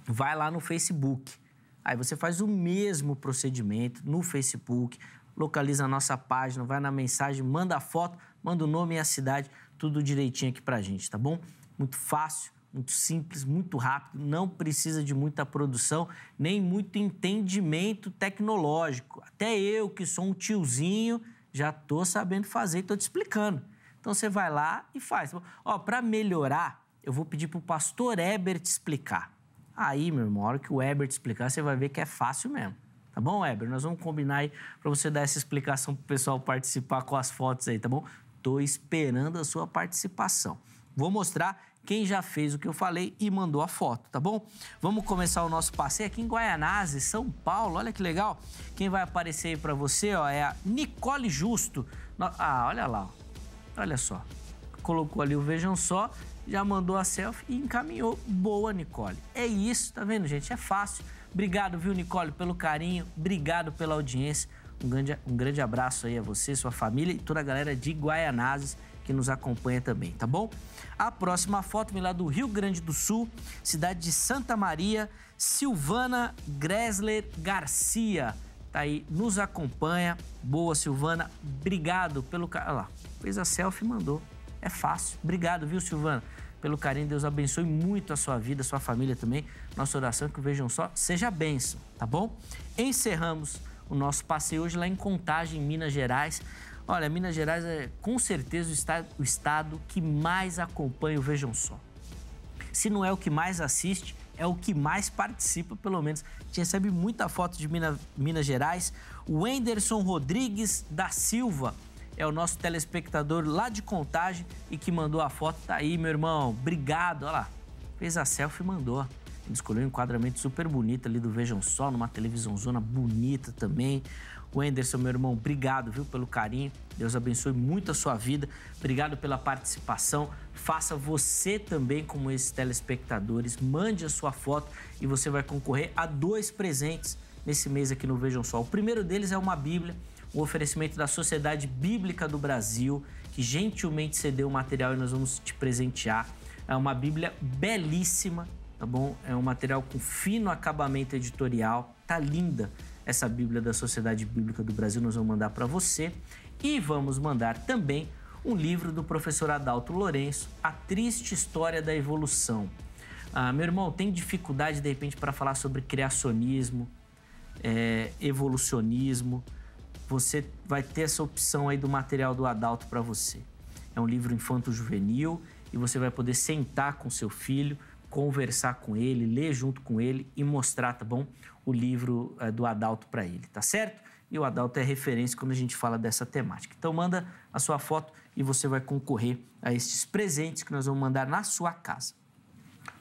Vai lá no Facebook Aí você faz o mesmo procedimento no Facebook, localiza a nossa página, vai na mensagem, manda a foto, manda o nome e a cidade, tudo direitinho aqui pra gente, tá bom? Muito fácil, muito simples, muito rápido, não precisa de muita produção, nem muito entendimento tecnológico. Até eu, que sou um tiozinho, já tô sabendo fazer e tô te explicando. Então você vai lá e faz. Ó, para melhorar, eu vou pedir pro pastor Eber te explicar. Aí, meu irmão, a hora que o te explicar, você vai ver que é fácil mesmo. Tá bom, Ebert? Nós vamos combinar aí para você dar essa explicação para o pessoal participar com as fotos aí, tá bom? Tô esperando a sua participação. Vou mostrar quem já fez o que eu falei e mandou a foto, tá bom? Vamos começar o nosso passeio aqui em Guaianazes, São Paulo. Olha que legal. Quem vai aparecer aí para você ó, é a Nicole Justo. Ah, olha lá. Olha só. Colocou ali o Vejam Só já mandou a selfie e encaminhou. Boa, Nicole. É isso, tá vendo, gente? É fácil. Obrigado, viu, Nicole, pelo carinho. Obrigado pela audiência. Um grande, um grande abraço aí a você, sua família e toda a galera de Guaianazes que nos acompanha também, tá bom? A próxima foto vem lá do Rio Grande do Sul, cidade de Santa Maria, Silvana Gressler Garcia. Tá aí, nos acompanha. Boa, Silvana. Obrigado pelo. Olha lá, fez a selfie e mandou é fácil. Obrigado, viu, Silvana? Pelo carinho, Deus abençoe muito a sua vida, a sua família também. Nossa oração é que vejam só, seja benção, tá bom? Encerramos o nosso passeio hoje lá em Contagem, Minas Gerais. Olha, Minas Gerais é com certeza o estado, o estado que mais acompanha o Vejam Só. Se não é o que mais assiste, é o que mais participa, pelo menos. A gente recebe muita foto de Minas, Minas Gerais. O Enderson Rodrigues da Silva é o nosso telespectador lá de Contagem e que mandou a foto. Tá aí, meu irmão. Obrigado. Olha lá. Fez a selfie e mandou. Ele escolheu um enquadramento super bonito ali do Vejam Só, numa televisão zona bonita também. O Enderson, meu irmão, obrigado, viu, pelo carinho. Deus abençoe muito a sua vida. Obrigado pela participação. Faça você também como esses telespectadores. Mande a sua foto e você vai concorrer a dois presentes nesse mês aqui no Vejam Só. O primeiro deles é uma Bíblia um oferecimento da Sociedade Bíblica do Brasil, que gentilmente cedeu o material e nós vamos te presentear. É uma Bíblia belíssima, tá bom? É um material com fino acabamento editorial, tá linda essa Bíblia da Sociedade Bíblica do Brasil, nós vamos mandar para você. E vamos mandar também um livro do professor Adalto Lourenço, A Triste História da Evolução. Ah, meu irmão, tem dificuldade de repente para falar sobre criacionismo, é, evolucionismo, você vai ter essa opção aí do material do Adalto para você. É um livro infanto-juvenil e você vai poder sentar com seu filho, conversar com ele, ler junto com ele e mostrar, tá bom? O livro é, do Adalto para ele, tá certo? E o Adalto é referência quando a gente fala dessa temática. Então manda a sua foto e você vai concorrer a esses presentes que nós vamos mandar na sua casa.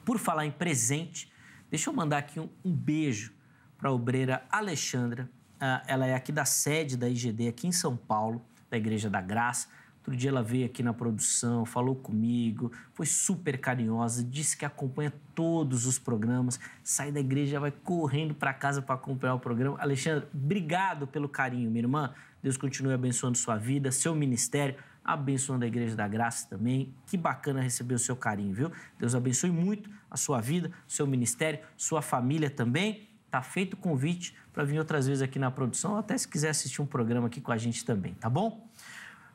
Por falar em presente, deixa eu mandar aqui um, um beijo para a obreira Alexandra, ah, ela é aqui da sede da IGD, aqui em São Paulo, da Igreja da Graça. Outro dia ela veio aqui na produção, falou comigo, foi super carinhosa, disse que acompanha todos os programas, sai da igreja, vai correndo para casa para acompanhar o programa. Alexandre, obrigado pelo carinho, minha irmã. Deus continue abençoando sua vida, seu ministério, abençoando a Igreja da Graça também. Que bacana receber o seu carinho, viu? Deus abençoe muito a sua vida, seu ministério, sua família também. Tá feito o convite para vir outras vezes aqui na produção, ou até se quiser assistir um programa aqui com a gente também, tá bom?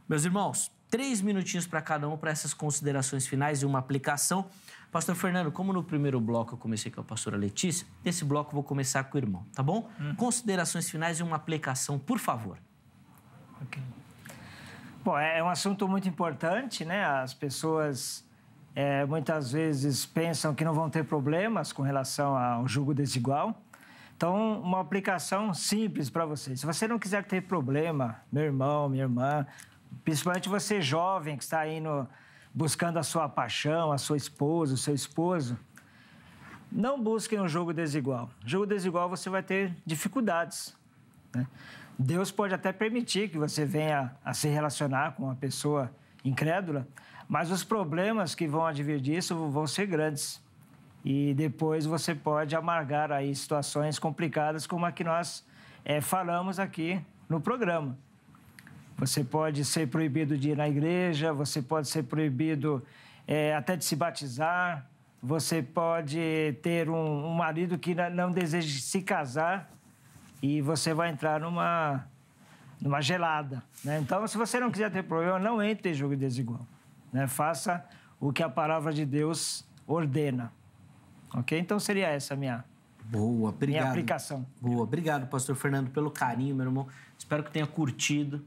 Meus irmãos, três minutinhos para cada um para essas considerações finais e uma aplicação. Pastor Fernando, como no primeiro bloco eu comecei com a pastora Letícia, nesse bloco eu vou começar com o irmão, tá bom? Hum. Considerações finais e uma aplicação, por favor. Ok.
Bom, é, é um assunto muito importante, né? As pessoas é, muitas vezes pensam que não vão ter problemas com relação ao julgo desigual, então, uma aplicação simples para você. Se você não quiser ter problema, meu irmão, minha irmã, principalmente você jovem que está aí no, buscando a sua paixão, a sua esposa, o seu esposo, não busquem um jogo desigual. Jogo desigual você vai ter dificuldades. Né? Deus pode até permitir que você venha a se relacionar com uma pessoa incrédula, mas os problemas que vão advir disso vão ser grandes e depois você pode amargar aí situações complicadas como a que nós é, falamos aqui no programa. Você pode ser proibido de ir na igreja, você pode ser proibido é, até de se batizar, você pode ter um, um marido que não deseja se casar e você vai entrar numa, numa gelada. Né? Então, se você não quiser ter problema, não entre em jogo desigual. Né? Faça o que a palavra de Deus ordena. Ok? Então seria essa a minha. Boa, obrigado. Minha aplicação. Boa, obrigado, pastor Fernando, pelo carinho, meu irmão. Espero que tenha curtido,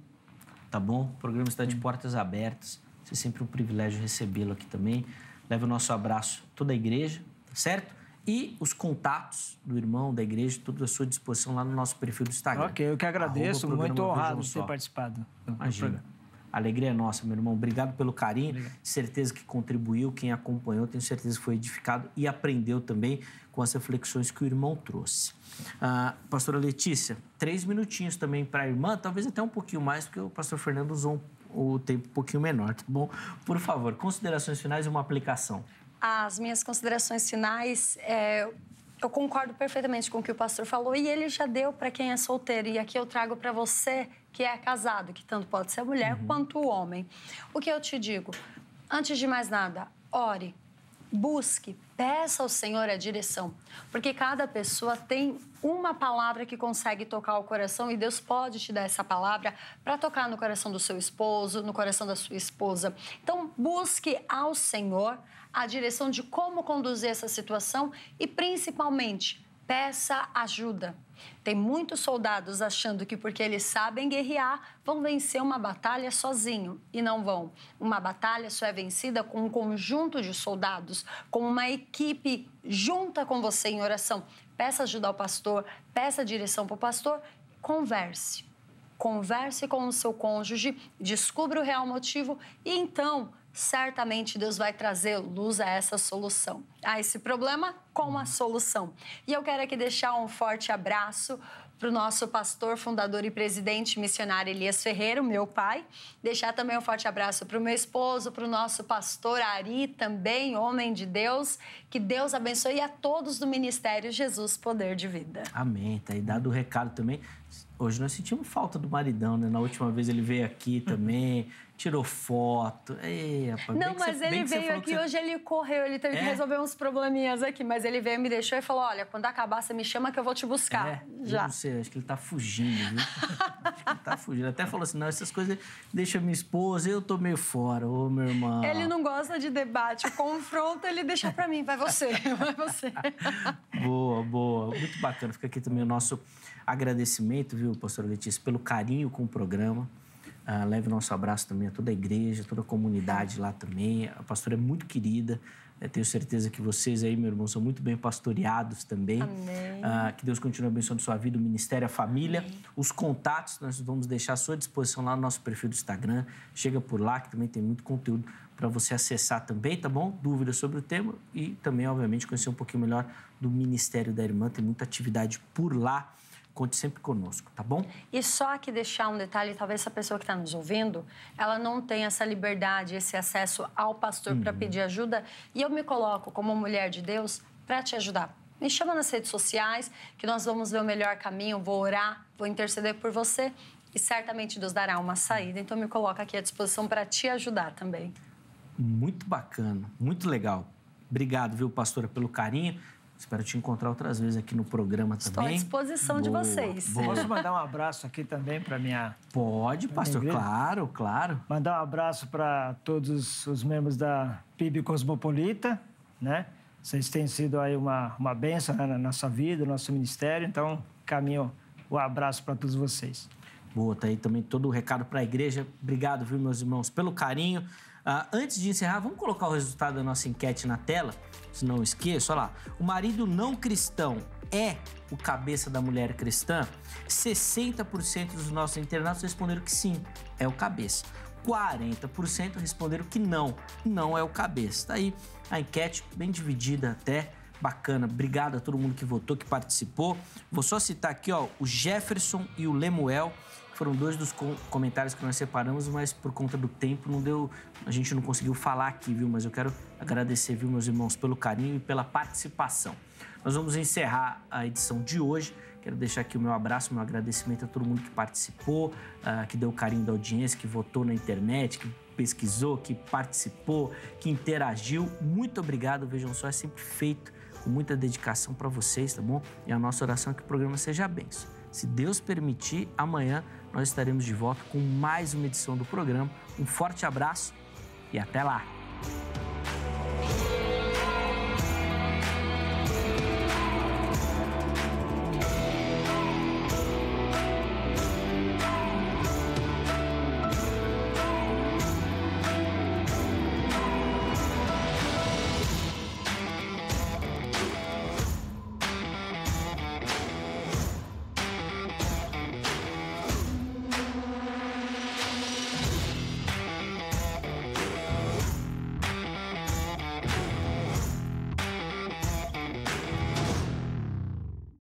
tá bom? O programa está de portas abertas. É sempre um privilégio recebê-lo aqui também. Leve o nosso abraço toda a igreja, tá certo? E os contatos do irmão, da igreja, tudo à sua disposição lá no nosso perfil do Instagram. Ok, eu que agradeço. Muito honrado por ter participado. Imagina alegria é nossa, meu irmão. Obrigado pelo carinho. Obrigado. Certeza que contribuiu, quem acompanhou, tenho certeza que foi edificado e aprendeu também com as reflexões que o irmão trouxe. Ah, pastora Letícia, três minutinhos também para a irmã, talvez até um pouquinho mais, porque o pastor Fernando usou o tempo um pouquinho menor, tá bom? Por favor, considerações finais e uma aplicação.
As minhas considerações finais, é, eu concordo perfeitamente com o que o pastor falou e ele já deu para quem é solteiro. E aqui eu trago para você que é casado, que tanto pode ser a mulher uhum. quanto o homem. O que eu te digo? Antes de mais nada, ore, busque, peça ao Senhor a direção, porque cada pessoa tem uma palavra que consegue tocar o coração e Deus pode te dar essa palavra para tocar no coração do seu esposo, no coração da sua esposa. Então, busque ao Senhor a direção de como conduzir essa situação e principalmente peça ajuda. Tem muitos soldados achando que porque eles sabem guerrear, vão vencer uma batalha sozinho e não vão. Uma batalha só é vencida com um conjunto de soldados, com uma equipe junta com você em oração. Peça ajuda ao pastor, peça direção para o pastor, converse. Converse com o seu cônjuge, descubra o real motivo e então certamente Deus vai trazer luz a essa solução, a esse problema com a solução. E eu quero aqui deixar um forte abraço para o nosso pastor, fundador e presidente missionário Elias Ferreira, meu pai. Deixar também um forte abraço para o meu esposo, para o nosso pastor Ari, também homem de Deus. Que Deus abençoe a todos do Ministério Jesus Poder
de Vida. Amém. Tá aí dado o recado também. Hoje nós sentimos falta do maridão, né? Na última vez ele veio aqui também tirou foto. É, não, mas cê, ele veio aqui, hoje
ele correu, ele teve é? que resolver uns probleminhas aqui, mas ele veio, me deixou e falou: olha, quando acabar, você me chama que eu vou te buscar. É, já. Não
sei, acho que ele tá fugindo, viu? <laughs> acho que ele tá fugindo. Até falou assim: não, essas coisas deixa minha esposa, eu tô meio fora, ô meu irmão. Ele
não gosta de debate, o confronto ele deixa pra mim, vai você, <laughs> vai você.
boa, boa. Muito bacana. Fica aqui também o nosso agradecimento, viu, pastor Letícia, pelo carinho com o programa. Uh, leve o nosso abraço também a toda a igreja, toda a comunidade lá também. A pastora é muito querida. É, tenho certeza que vocês aí, meu irmão, são muito bem pastoreados também. Uh, que Deus continue abençoando sua vida, o ministério, a família. Amém. Os contatos nós vamos deixar à sua disposição lá no nosso perfil do Instagram. Chega por lá, que também tem muito conteúdo para você acessar também, tá bom? Dúvidas sobre o tema e também, obviamente, conhecer um pouquinho melhor do ministério da irmã. Tem muita atividade por lá. Conte sempre conosco, tá bom?
E só aqui deixar um detalhe, talvez essa pessoa que está nos ouvindo, ela não tem essa liberdade, esse acesso ao pastor uhum. para pedir ajuda. E eu me coloco como mulher de Deus para te ajudar. Me chama nas redes sociais, que nós vamos ver o melhor caminho, vou orar, vou interceder por você e certamente Deus dará uma saída. Então me coloca aqui à disposição para te ajudar também.
Muito bacana, muito legal. Obrigado, viu, pastora, pelo carinho. Espero te encontrar outras vezes aqui no programa
também. Estou à disposição Boa. de vocês. Boa. Posso <laughs> mandar um abraço aqui também para minha. Pode, pra pastor, minha claro, claro. Mandar um abraço para todos os membros da PIB Cosmopolita, né? Vocês têm sido aí uma, uma benção né, na nossa vida, no nosso ministério. Então, caminho o um abraço para todos vocês. Boa, tá aí também todo o
recado para a igreja. Obrigado, viu, meus irmãos, pelo carinho. Uh, antes de encerrar, vamos colocar o resultado da nossa enquete na tela se não esqueço, olha lá, o marido não cristão é o cabeça da mulher cristã? 60% dos nossos internautas responderam que sim, é o cabeça. 40% responderam que não, não é o cabeça. Tá aí a enquete bem dividida até, bacana. Obrigado a todo mundo que votou, que participou. Vou só citar aqui, ó, o Jefferson e o Lemuel foram dois dos com comentários que nós separamos, mas por conta do tempo não deu, a gente não conseguiu falar aqui, viu? Mas eu quero agradecer, viu, meus irmãos, pelo carinho e pela participação. Nós vamos encerrar a edição de hoje. Quero deixar aqui o meu abraço, meu agradecimento a todo mundo que participou, uh, que deu carinho da audiência, que votou na internet, que pesquisou, que participou, que interagiu. Muito obrigado, vejam só, é sempre feito com muita dedicação para vocês, tá bom? E a nossa oração é que o programa seja benção. Se Deus permitir, amanhã nós estaremos de volta com mais uma edição do programa. Um forte abraço e até lá!